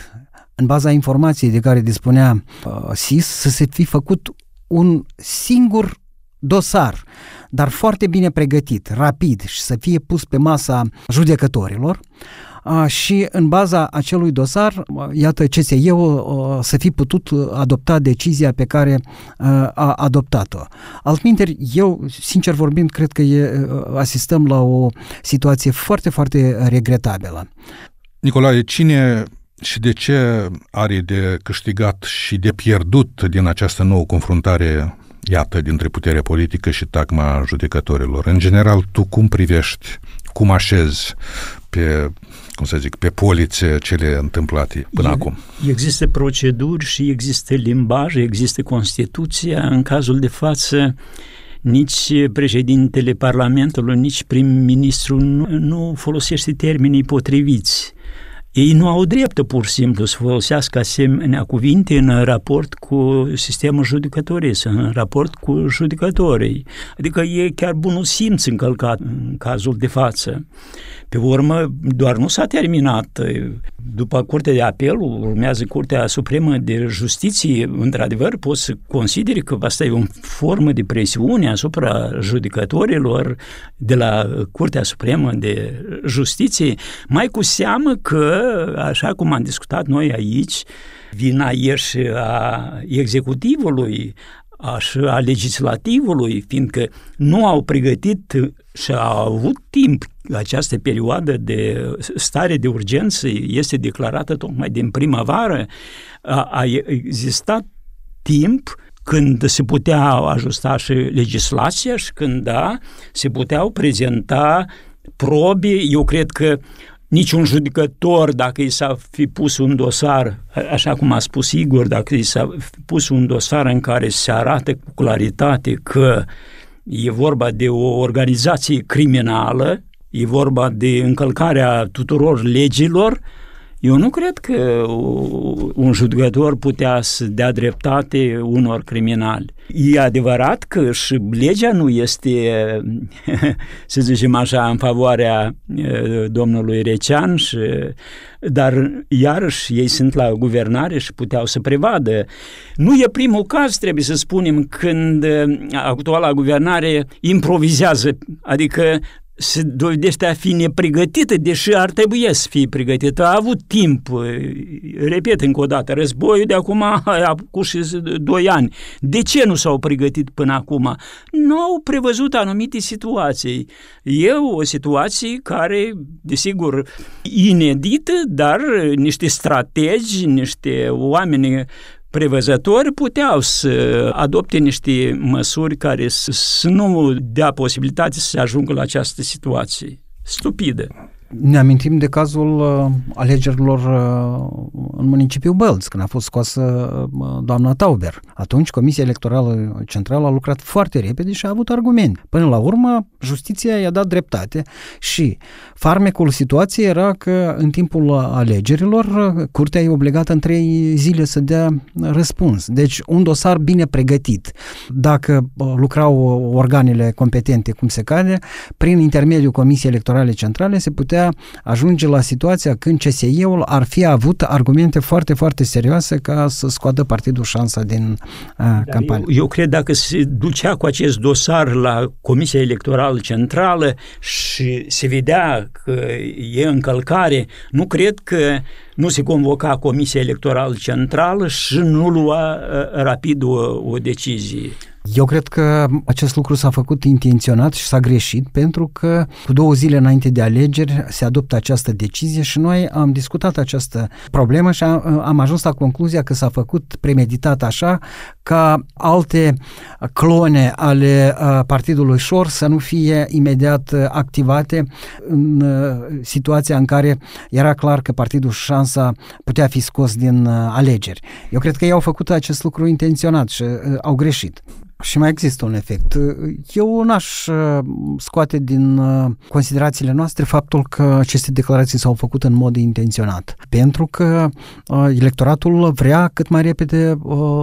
în baza informației de care dispunea SIS, să se fi făcut un singur dosar, dar foarte bine pregătit, rapid și să fie pus pe masa judecătorilor, și în baza acelui dosar, iată ce se eu, să fi putut adopta decizia pe care a adoptat-o. Altminte, eu, sincer vorbind, cred că e, asistăm la o situație foarte, foarte regretabilă. Nicolae, cine și de ce are de câștigat și de pierdut din această nouă confruntare, iată, dintre puterea politică și tagma judecătorilor? În general, tu cum privești, cum așezi pe cum să zic, pe polițe eh, cele întâmplate până e, acum. Există proceduri și există limbaj, există Constituția. În cazul de față, nici președintele Parlamentului, nici prim-ministru nu, nu folosește termenii potriviți ei nu au dreptul pur și simplu să folosească asemenea cuvinte în raport cu sistemul judecătoresc, în raport cu judecătorii. Adică e chiar bunul simț încălcat în cazul de față. Pe urmă, doar nu s-a terminat. După Curtea de Apel, urmează Curtea Supremă de Justiție. Într-adevăr, poți să consideri că asta e o formă de presiune asupra judecătorilor de la Curtea Supremă de Justiție, mai cu seamă că așa cum am discutat noi aici, vina e și a executivului, a și a legislativului, fiindcă nu au pregătit și au avut timp. Această perioadă de stare de urgență este declarată tocmai din primăvară. A, a existat timp când se putea ajusta și legislația și când da, se puteau prezenta probe. Eu cred că niciun judecător, dacă i s-a fi pus un dosar, așa cum a spus Igor, dacă i s-a fi pus un dosar în care se arată cu claritate că e vorba de o organizație criminală, e vorba de încălcarea tuturor legilor, uh, eu nu cred că un judecător putea să dea dreptate unor criminali. E adevărat că și legea nu este, (laughs) să zicem așa, în favoarea domnului Recean, și, dar iarăși ei sunt la guvernare și puteau să prevadă. Nu e primul caz, trebuie să spunem, când actuala guvernare improvizează, adică se dovedește a fi nepregătită, deși ar trebui să fie pregătită. A avut timp, repet încă o dată, războiul de acum a cu și doi ani. De ce nu s-au pregătit până acum? Nu au prevăzut anumite situații. E o situație care, desigur, inedită, dar niște strategi, niște oameni prevăzători puteau să adopte niște măsuri care să nu dea posibilitate să se ajungă la această situație stupidă. Ne amintim de cazul uh, alegerilor uh, în municipiul Bălți, când a fost scoasă uh, doamna Tauber. Atunci Comisia Electorală Centrală a lucrat foarte repede și a avut argumente. Până la urmă, justiția i-a dat dreptate și farmecul situației era că în timpul alegerilor curtea e obligată în trei zile să dea răspuns. Deci un dosar bine pregătit. Dacă uh, lucrau uh, organele competente cum se cade, prin intermediul Comisiei Electorale Centrale se putea putea ajunge la situația când CSI-ul ar fi avut argumente foarte, foarte serioase ca să scoadă partidul șansa din uh, da, campanie. Eu, eu cred dacă se ducea cu acest dosar la Comisia Electorală Centrală și se vedea că e încălcare, nu cred că nu se convoca Comisia Electorală Centrală și nu lua uh, rapid o, o decizie. Eu cred că acest lucru s-a făcut intenționat și s-a greșit pentru că cu două zile înainte de alegeri se adoptă această decizie și noi am discutat această problemă și am, am ajuns la concluzia că s-a făcut premeditat așa ca alte clone ale partidului Șor să nu fie imediat activate în situația în care era clar că partidul Șansa putea fi scos din alegeri. Eu cred că ei au făcut acest lucru intenționat și au greșit. Și mai există un efect. Eu n-aș uh, scoate din uh, considerațiile noastre faptul că aceste declarații s-au făcut în mod intenționat, pentru că uh, electoratul vrea cât mai repede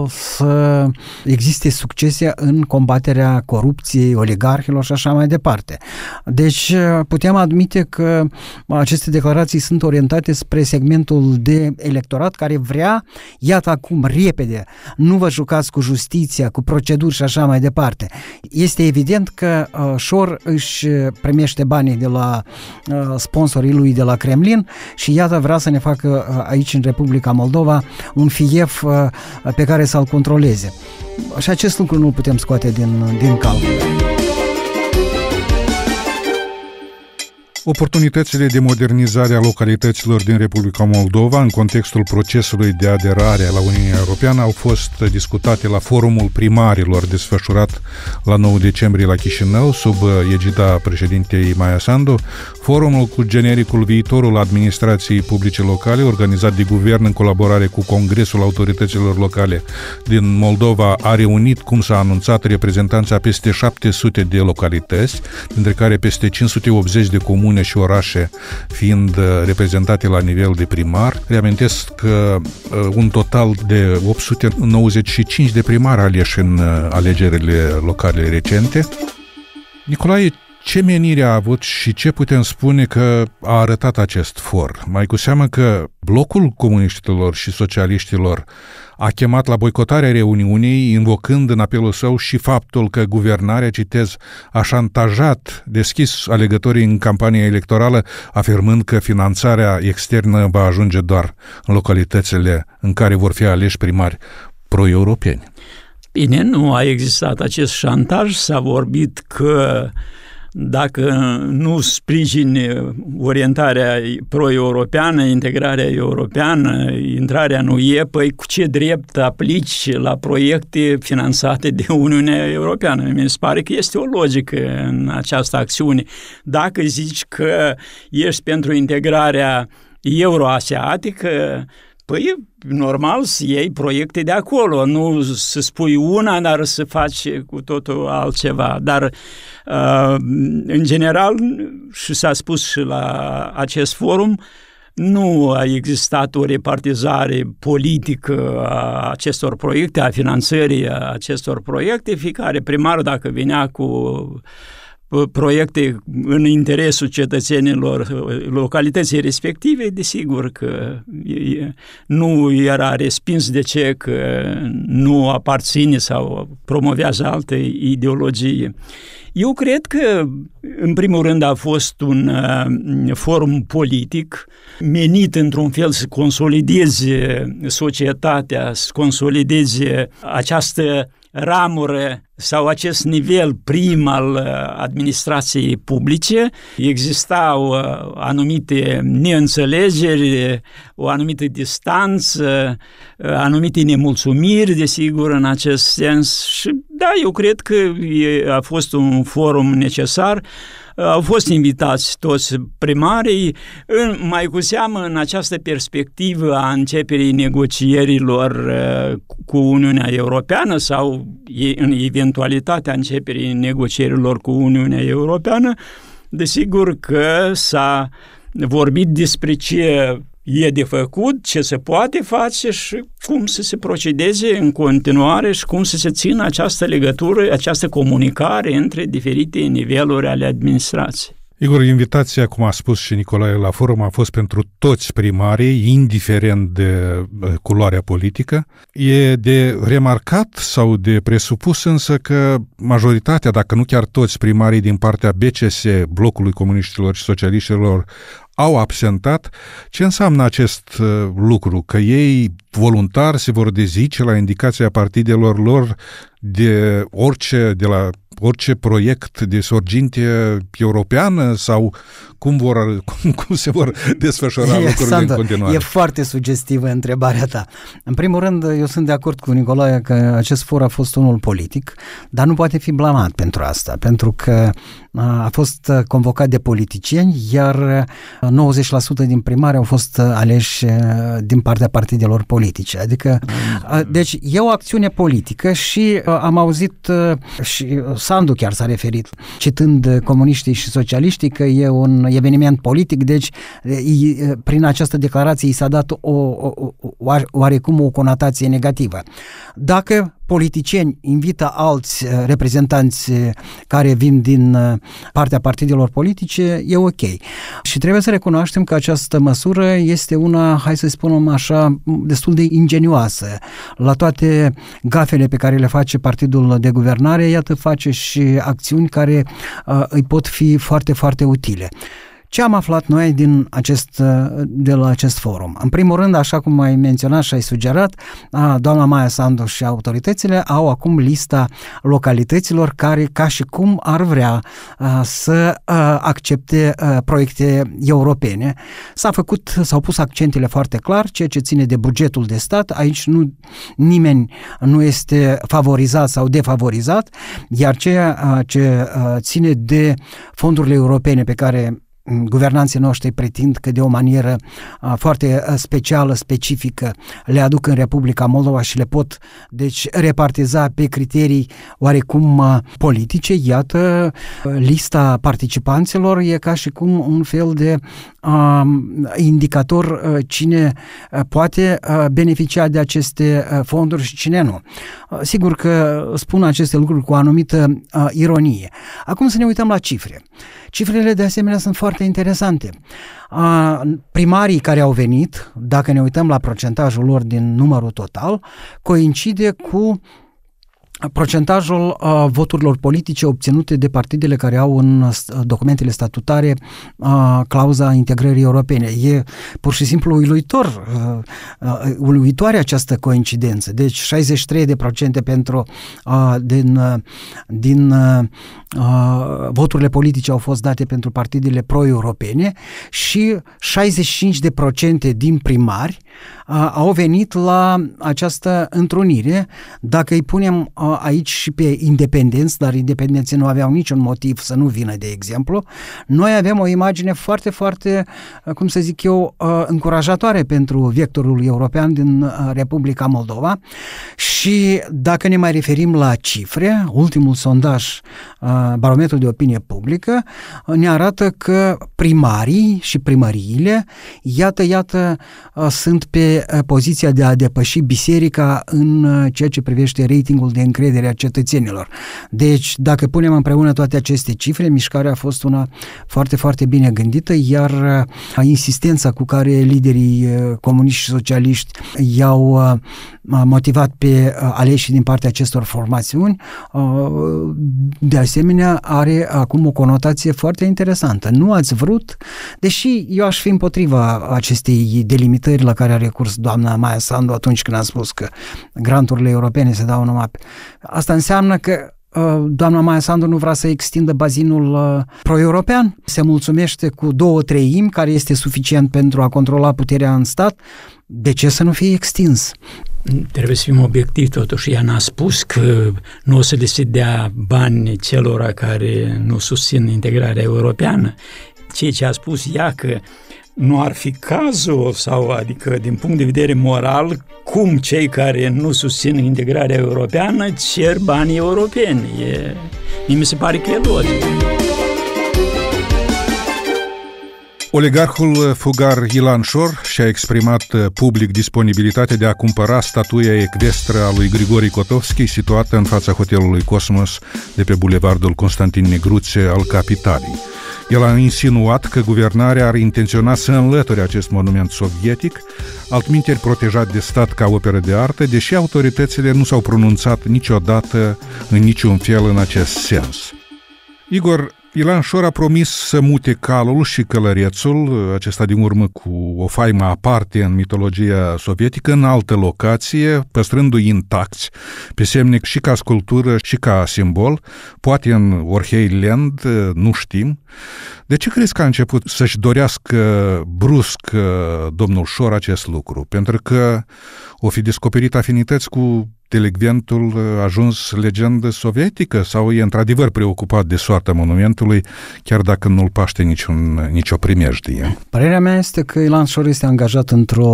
să existe succesia în combaterea corupției, oligarhilor și așa mai departe. Deci putem admite că aceste declarații sunt orientate spre segmentul de electorat care vrea, iată acum, repede, nu vă jucați cu justiția, cu proceduri și așa mai departe. Este evident că uh, Șor își uh, primește banii de la uh, sponsorii lui de la Kremlin și iată vrea să ne facă aici în Republica Moldova un fief pe care să-l controleze. Și acest lucru nu putem scoate din, din calcul. Oportunitățile de modernizare a localităților din Republica Moldova în contextul procesului de aderare la Uniunea Europeană au fost discutate la forumul primarilor desfășurat la 9 decembrie la Chișinău sub egida președintei Maia Sandu, forumul cu genericul viitorul administrației publice locale organizat de guvern în colaborare cu Congresul Autorităților Locale din Moldova a reunit, cum s-a anunțat, reprezentanța peste 700 de localități, dintre care peste 580 de comuni comune și orașe fiind uh, reprezentate la nivel de primar. Reamintesc că uh, un total de 895 de primari aleși în uh, alegerile locale recente. Nicolae, ce menire a avut și ce putem spune că a arătat acest for? Mai cu seamă că blocul comuniștilor și socialiștilor a chemat la boicotarea reuniunii, invocând în apelul său și faptul că guvernarea, citez, a șantajat deschis alegătorii în campania electorală, afirmând că finanțarea externă va ajunge doar în localitățile în care vor fi aleși primari pro-europeni. Bine, nu a existat acest șantaj, s-a vorbit că uh, dacă nu sprijini orientarea pro-europeană, integrarea europeană, intrarea în UE, păi cu ce drept aplici la proiecte finanțate de Uniunea Europeană? Mi se pare că este o logică în această acțiune. Dacă zici că ești pentru integrarea euroasiatică, Păi e normal să iei proiecte de acolo, nu să spui una, dar să faci cu totul altceva. Dar, uh, în general, și s-a spus și la acest forum, nu a existat o repartizare politică a acestor proiecte, a finanțării a acestor proiecte. Fiecare primar, dacă venea cu proiecte în interesul cetățenilor uh, localității respective, desigur că nu era respins de ce că nu aparține sau promovează alte ideologii. Eu cred că, în primul rând, a fost un uh, forum politic menit, într-un fel, să consolideze societatea, să consolideze această ramură sau acest nivel prim al uh, administrației publice, existau uh, anumite neînțelegeri, o anumită distanță, uh, anumite nemulțumiri, desigur, în acest sens și da, eu cred că a fost un forum necesar au fost invitați toți primarii, în, mai cu seamă în această perspectivă a începerii negocierilor uh, cu Uniunea Europeană sau în eventualitatea începerii negocierilor cu Uniunea Europeană, desigur că s-a vorbit despre ce e de făcut, ce se poate face și cum să se procedeze în continuare și cum să se țină această legătură, această comunicare între diferite niveluri ale administrației. Igor, invitația, cum a spus și Nicolae la forum, a fost pentru toți primarii, indiferent de uh, culoarea politică. E de remarcat sau de presupus însă că majoritatea, dacă nu chiar toți primarii din partea BCS, Blocului Comuniștilor și Socialiștilor, au absentat. Ce înseamnă acest uh, lucru? Că ei voluntari se vor dezice la indicația partidelor lor de orice, de la orice proiect de sorginte europeană sau cum, vor, (laughs) cum, cum se vor desfășura e, lucrurile Sandu, în continuare? E foarte sugestivă întrebarea ta. În primul rând, eu sunt de acord cu Nicolae că acest for a fost unul politic, dar nu poate fi blamat pentru asta, pentru că a fost convocat de politicieni, iar 90% din primari au fost aleși din partea partidelor politice politice. Adică, mm. deci e o acțiune politică și am auzit și Sandu chiar s-a referit, citând comuniștii și socialiștii, că e un eveniment politic, deci prin această declarație i s-a dat o, o, o, oarecum o conotație negativă. Dacă politicieni invită alți eh, reprezentanți eh, care vin din eh, partea partidelor politice, e ok. Și trebuie să recunoaștem că această măsură este una, hai să spunem așa, destul de ingenioasă. La toate gafele pe care le face partidul de guvernare, iată, face și acțiuni care îi pot fi foarte, foarte utile. Ce am aflat noi din acest, de la acest forum? În primul rând, așa cum ai menționat și ai sugerat, doamna Maia Sandu și autoritățile au acum lista localităților care ca și cum ar vrea să accepte proiecte europene. S-a făcut, s-au pus accentele foarte clar, ceea ce ține de bugetul de stat. Aici nu, nimeni nu este favorizat sau defavorizat, iar ceea ce ține de fondurile europene pe care guvernanții noștri pretind că de o manieră foarte specială, specifică, le aduc în Republica Moldova și le pot, deci, repartiza pe criterii oarecum politice. Iată, lista participanților e ca și cum un fel de indicator cine poate beneficia de aceste fonduri și cine nu. Sigur că spun aceste lucruri cu o anumită ironie. Acum să ne uităm la cifre. Cifrele de asemenea sunt foarte interesante. A, primarii care au venit, dacă ne uităm la procentajul lor din numărul total, coincide cu procentajul uh, voturilor politice obținute de partidele care au în uh, documentele statutare uh, clauza integrării europene. E pur și simplu uluitor, uh, uh, uluitoare această coincidență. Deci 63% pentru uh, din, uh, din uh, uh, voturile politice au fost date pentru partidele pro-europene și 65% din primari au venit la această întrunire. Dacă îi punem aici și pe independenți, dar independenții nu aveau niciun motiv să nu vină, de exemplu, noi avem o imagine foarte, foarte, cum să zic eu, încurajatoare pentru vectorul european din Republica Moldova și dacă ne mai referim la cifre, ultimul sondaj, barometrul de opinie publică, ne arată că primarii și primăriile, iată, iată, sunt pe eh, poziția de a depăși biserica în eh, ceea ce privește ratingul de încredere a cetățenilor. Deci, dacă punem împreună toate aceste cifre, mișcarea a fost una foarte, foarte bine gândită, iar eh, insistența cu care liderii comuniști și socialiști i-au motivat pe aleșii din partea acestor formațiuni, de asemenea, are acum o conotație foarte interesantă. Nu ați vrut, deși eu aș fi împotriva acestei delimitări la care care a recurs doamna Maia Sandu atunci când a spus că granturile europene se dau numai... Pe... Asta înseamnă că uh, doamna Maia Sandu nu vrea să extindă bazinul uh, pro-european, se mulțumește cu două treimi, care este suficient pentru a controla puterea în stat, de ce să nu fie extins? Trebuie să fim obiectivi totuși. Ea n-a spus că nu o să le se dea bani celor care nu susțin integrarea europeană. Ceea ce a spus ea că uh, nu ar fi cazul sau adică din punct de vedere moral cum cei care nu susțin integrarea europeană cer banii europeni. E, mi se pare că e logic. Oligarhul fugar Ilan Șor și-a exprimat uh, public disponibilitatea de a cumpăra statuia ecvestră a lui Grigori Kotovski situată în fața hotelului Cosmos de pe bulevardul Constantin Negruțe al Capitalii. El a insinuat că guvernarea ar intenționa să înlăture acest monument sovietic, altminteri protejat de stat ca operă de artă, deși autoritățile nu s-au pronunțat niciodată în niciun fel în acest sens. Igor Ilan Șor a promis să mute calul și călărețul, acesta din urmă cu o faimă aparte în mitologia sovietică, în altă locație, păstrându-i intacți, pe semne și ca sculptură și ca simbol, poate în Orhei Land, nu știm. De ce crezi că a început să-și dorească brusc domnul Șor acest lucru? Pentru că o fi descoperit afinități cu delicventul uh, ajuns legendă sovietică sau e într-adevăr preocupat de soarta monumentului, chiar dacă nu-l paște niciun, nicio primejdie? Părerea mea este că Ilan Șor este angajat într-o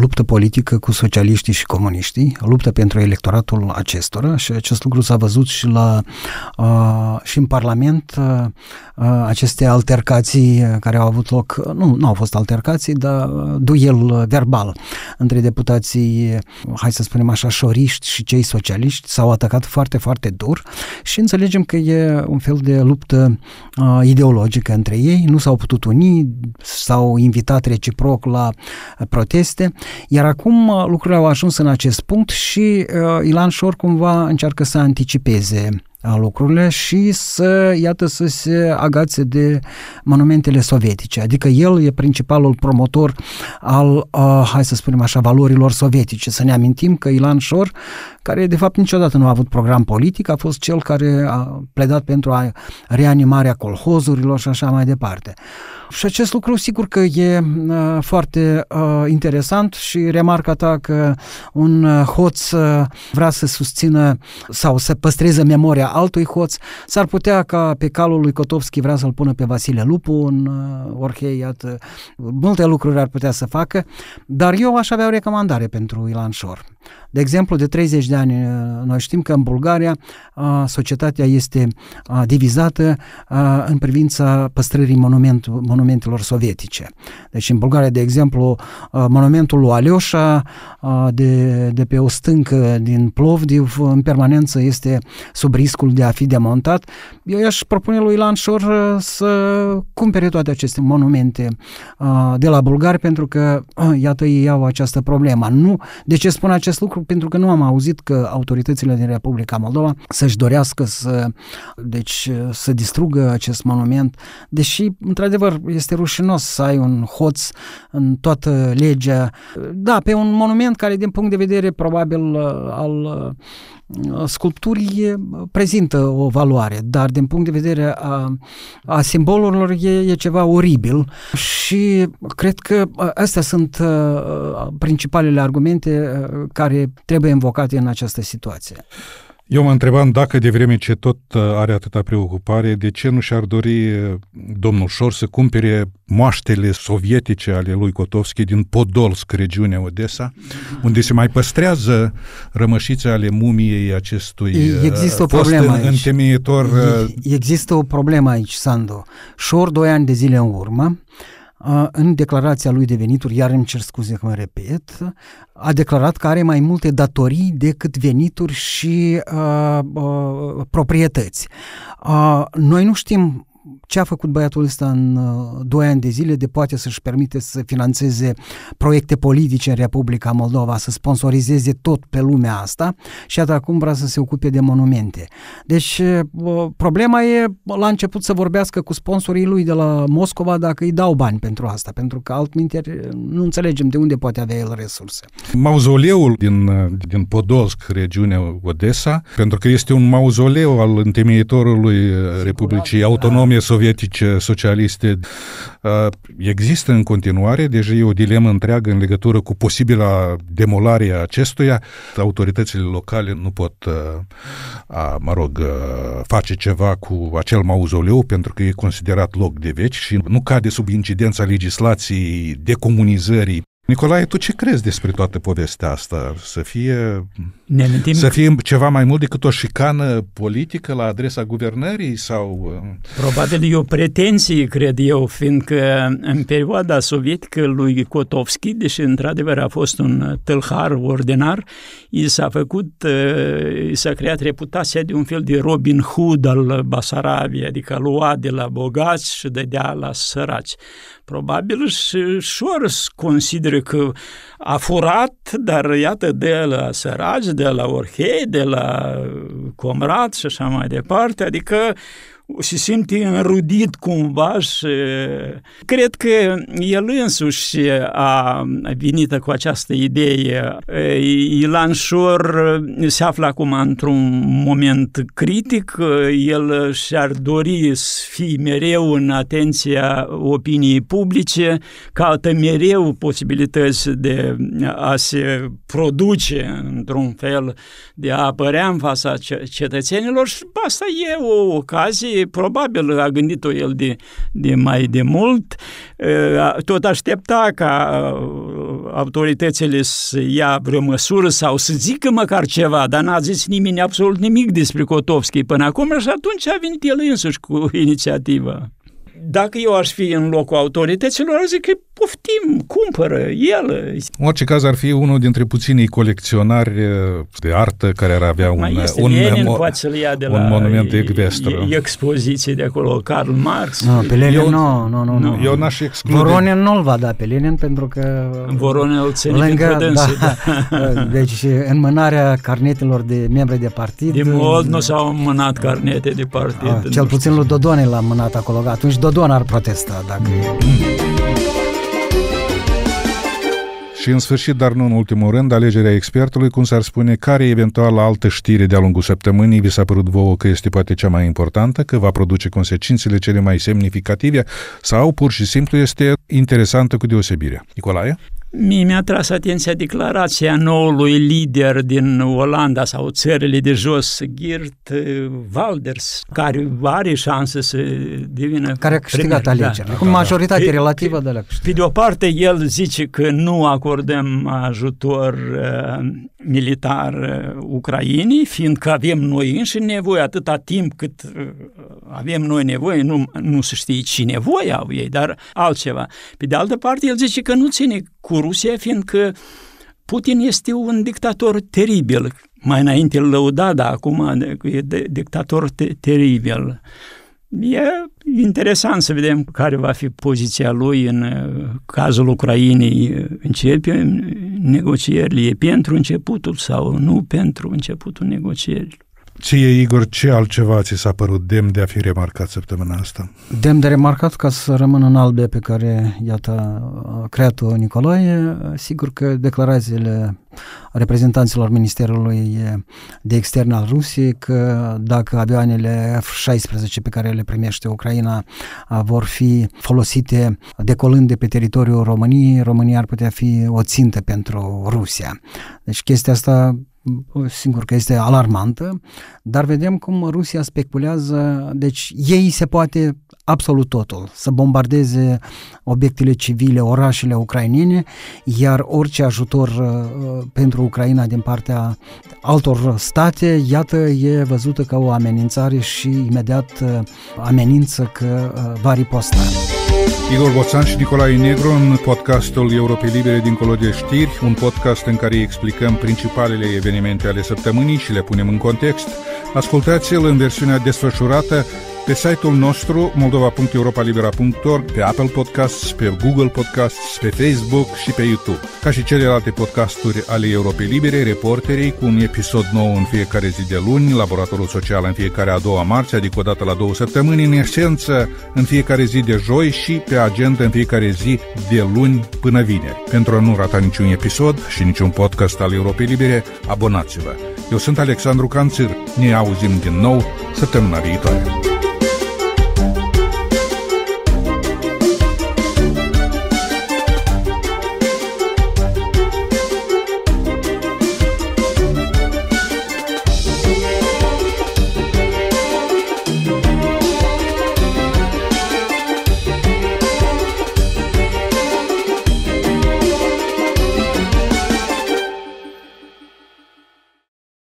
luptă politică cu socialiștii și comuniștii, o luptă pentru electoratul acestora și acest lucru s-a văzut și, la, uh, și în Parlament uh, uh aceste altercații care au avut loc, uh, nu, nu au fost altercații, dar duel verbal între deputați societății, hai să spunem așa, șoriști și cei socialiști s-au atacat foarte, foarte dur și înțelegem că e un fel de luptă uh, ideologică între ei, nu s-au putut uni, s-au invitat reciproc la proteste, iar acum lucrurile au ajuns în acest punct și uh, Ilan Șor cumva încearcă să anticipeze lucrurile și să, iată, să se agațe de monumentele sovietice. Adică el e principalul promotor al, uh, hai să spunem așa, valorilor sovietice. Să ne amintim că Ilan Șor, care de fapt niciodată nu a avut program politic, a fost cel care a pledat pentru a reanimarea colhozurilor și așa mai departe. Uh, și acest lucru sigur că e uh, foarte uh, interesant și remarca ta că un uh, hoț uh, vrea să susțină sau să păstreze memoria altui hoț, s-ar putea ca pe calul lui Kotovski vrea să-l pună pe Vasile Lupu în uh, Orhei, iată, multe lucruri ar putea să facă, dar eu aș avea o recomandare pentru Ilan Șor. De exemplu, de 30 de ani uh, noi știm că în Bulgaria uh, societatea este uh, divizată în privința păstrării monument, monumentelor sovietice. Deci în Bulgaria, de exemplu, monumentul lui Alioșa de, de pe o stâncă din Plovdiv în permanență este sub riscul de a fi demontat. Eu i-aș propune lui Lanșor să cumpere toate aceste monumente de la bulgari pentru că, iată, ei au această problemă. Nu, de ce spun acest acest lucru pentru că nu am auzit că autoritățile din Republica Moldova să-și dorească să, deci, să distrugă acest monument, deși, într-adevăr, este rușinos să ai un hoț în toată legea, da, pe un monument care, din punct de vedere, probabil, al uh, sculpturii prezintă o valoare, dar din punct de vedere a, a simbolurilor e, e ceva oribil și cred că uh, astea sunt uh, principalele argumente care trebuie invocate în această situație. Eu mă întrebam dacă de vreme ce tot uh, are atâta preocupare, de ce nu și-ar dori uh, domnul Șor să cumpere moaștele sovietice ale lui Kotovski din Podolsk, regiunea Odessa, unde se mai păstrează rămășițe ale mumiei acestui uh, Există o problemă aici. întemeitor. Există o problemă aici, Sandu. Șor, doi ani de zile în urmă, în declarația lui de venituri, iar îmi cer scuze că mă repet, a declarat că are mai multe datorii decât venituri și uh, uh, proprietăți. Uh, noi nu știm ce a făcut băiatul ăsta în uh, 2 ani de zile de poate să-și permite să financeze proiecte politice în Republica Moldova, să sponsorizeze tot pe lumea asta și atât acum vrea să se ocupe de monumente. Deci uh, problema e la început să vorbească cu sponsorii lui de la Moscova dacă îi dau bani pentru asta, pentru că altminteri uh, nu înțelegem de unde poate avea el resurse. Mauzoleul din, uh, din Podolsk, regiunea Odessa, pentru că este un mauzoleu al întemeitorului Republicii da, da, da. Autonome economie sovietice socialiste, există în continuare, deja e o dilemă întreagă în legătură cu posibila demolare a acestuia. Autoritățile locale nu pot, mă rog, face ceva cu acel mauzoleu pentru că e considerat loc de veci și nu cade sub incidența legislației decomunizării Nicolae, tu ce crezi despre toată povestea asta? Să fie ne amintim... Să fie ceva mai mult decât o șicană politică la adresa guvernării sau... Uh, Probabil e o pretenție, cred eu, fiindcă în perioada sovietică lui Kotovski, deși într-adevăr a fost un tâlhar ordinar, i s-a făcut, uh, i s-a creat reputația de un fel de Robin Hood al Basarabiei, adică lua de la bogați și dădea la săraci. Probabil și Șors consideră că a furat, dar iată de la săraci, de la Orhei, de la Comrat și așa mai departe, adică se simte înrudit cumva și eh, cred că el însuși eh, a venit cu această idee. Eh, Ilan Șor se află acum într-un moment critic, el și-ar dori să fie mereu în atenția opiniei publice, caută mereu posibilități de a se produce într-un fel, de a apărea în fața cetățenilor și asta e o ocazie probabil a gândit-o el de, de mai de mult. Tot aștepta ca autoritățile să ia vreo măsură sau să zică măcar ceva, dar n-a zis nimeni absolut nimic despre Kotovski până acum și atunci a venit el însuși cu inițiativa. Dacă eu aș fi în locul autorităților, zic că poftim, cumpără el. În orice caz ar fi unul dintre puținii colecționari eh, de artă care ar avea un, este un, Lenin, poate să-l ia de un la monument E, Expoziție de acolo, Karl Marx. No, pe Lenin eu, nu, nu, nu, nu. Eu n-aș exclude. Voronin nu-l va da pe Lenin pentru că... Voronin îl ține lângă, da, da. (laughs) Deci înmânarea carnetelor de membri de partid... De mult nu s-au înmânat carnete de partid. A, ah, cel puțin lui Dodone l-a mânat acolo. Atunci Dodon ar protesta dacă... Mm. Și în sfârșit, dar nu în ultimul rând, alegerea expertului, cum s-ar spune, care eventual altă știre de-a lungul săptămânii vi s-a părut vouă că este poate cea mai importantă, că va produce consecințele cele mai semnificative sau pur și simplu este interesantă cu deosebire. Nicolae? Mie mi-a tras atenția declarația noului lider din Olanda sau țările de jos, Geert eh, Walders, care are șanse să devină Care a câștigat da. alegerile, da. cu majoritate da. relativă de la câștigat. Pe de o parte, el zice că nu acordăm ajutor uh, militar uh, Ucrainei, fiindcă avem noi înșine nevoie atâta timp cât uh, avem noi nevoie, nu, nu se știe ce nevoie au ei, dar altceva. Pe de altă parte, el zice că nu ține cu Rusia, fiindcă Putin este un dictator teribil. Mai înainte îl lăuda, dar acum e dictator te- teribil. E interesant să vedem care va fi poziția lui în uh, cazul Ucrainei. Uh, Începe negocierile? E pentru începutul sau nu pentru începutul negocierilor? Ție, Igor, ce altceva ți s-a părut demn de a fi remarcat săptămâna asta? Demn de remarcat ca să rămână în albe pe care, iată, a creat-o Nicolae. Sigur că declarațiile reprezentanților Ministerului de Externe al Rusiei că dacă avioanele F-16 pe care le primește Ucraina vor fi folosite decolând de pe teritoriul României, România ar putea fi o țintă pentru Rusia. Deci chestia asta sigur că este alarmantă, dar vedem cum Rusia speculează, deci ei se poate absolut totul, să bombardeze obiectele civile, orașele ucrainene, iar orice ajutor uh, pentru Ucraina din partea altor state, iată, e văzută ca o amenințare și imediat uh, amenință că uh, va riposta. Igor Boțan și Nicolae Negru în podcastul Europei Libere dincolo de știri, un podcast în care explicăm principalele evenimente evenimente ale săptămânii și le punem în context. Ascultați-l în versiunea desfășurată pe site-ul nostru moldova.europalibera.org, pe Apple Podcasts, pe Google Podcasts, pe Facebook și pe YouTube. Ca și celelalte podcasturi ale Europei Libere, reporterii cu un episod nou în fiecare zi de luni, laboratorul social în fiecare a doua marți, adică o dată la două săptămâni, în esență în fiecare zi de joi și pe agenda în fiecare zi de luni până vineri. Pentru a nu rata niciun episod și niciun podcast al Europei Libere, abonați-vă. Eu sunt Alexandru Canțir. Ne auzim din nou săptămâna viitoare.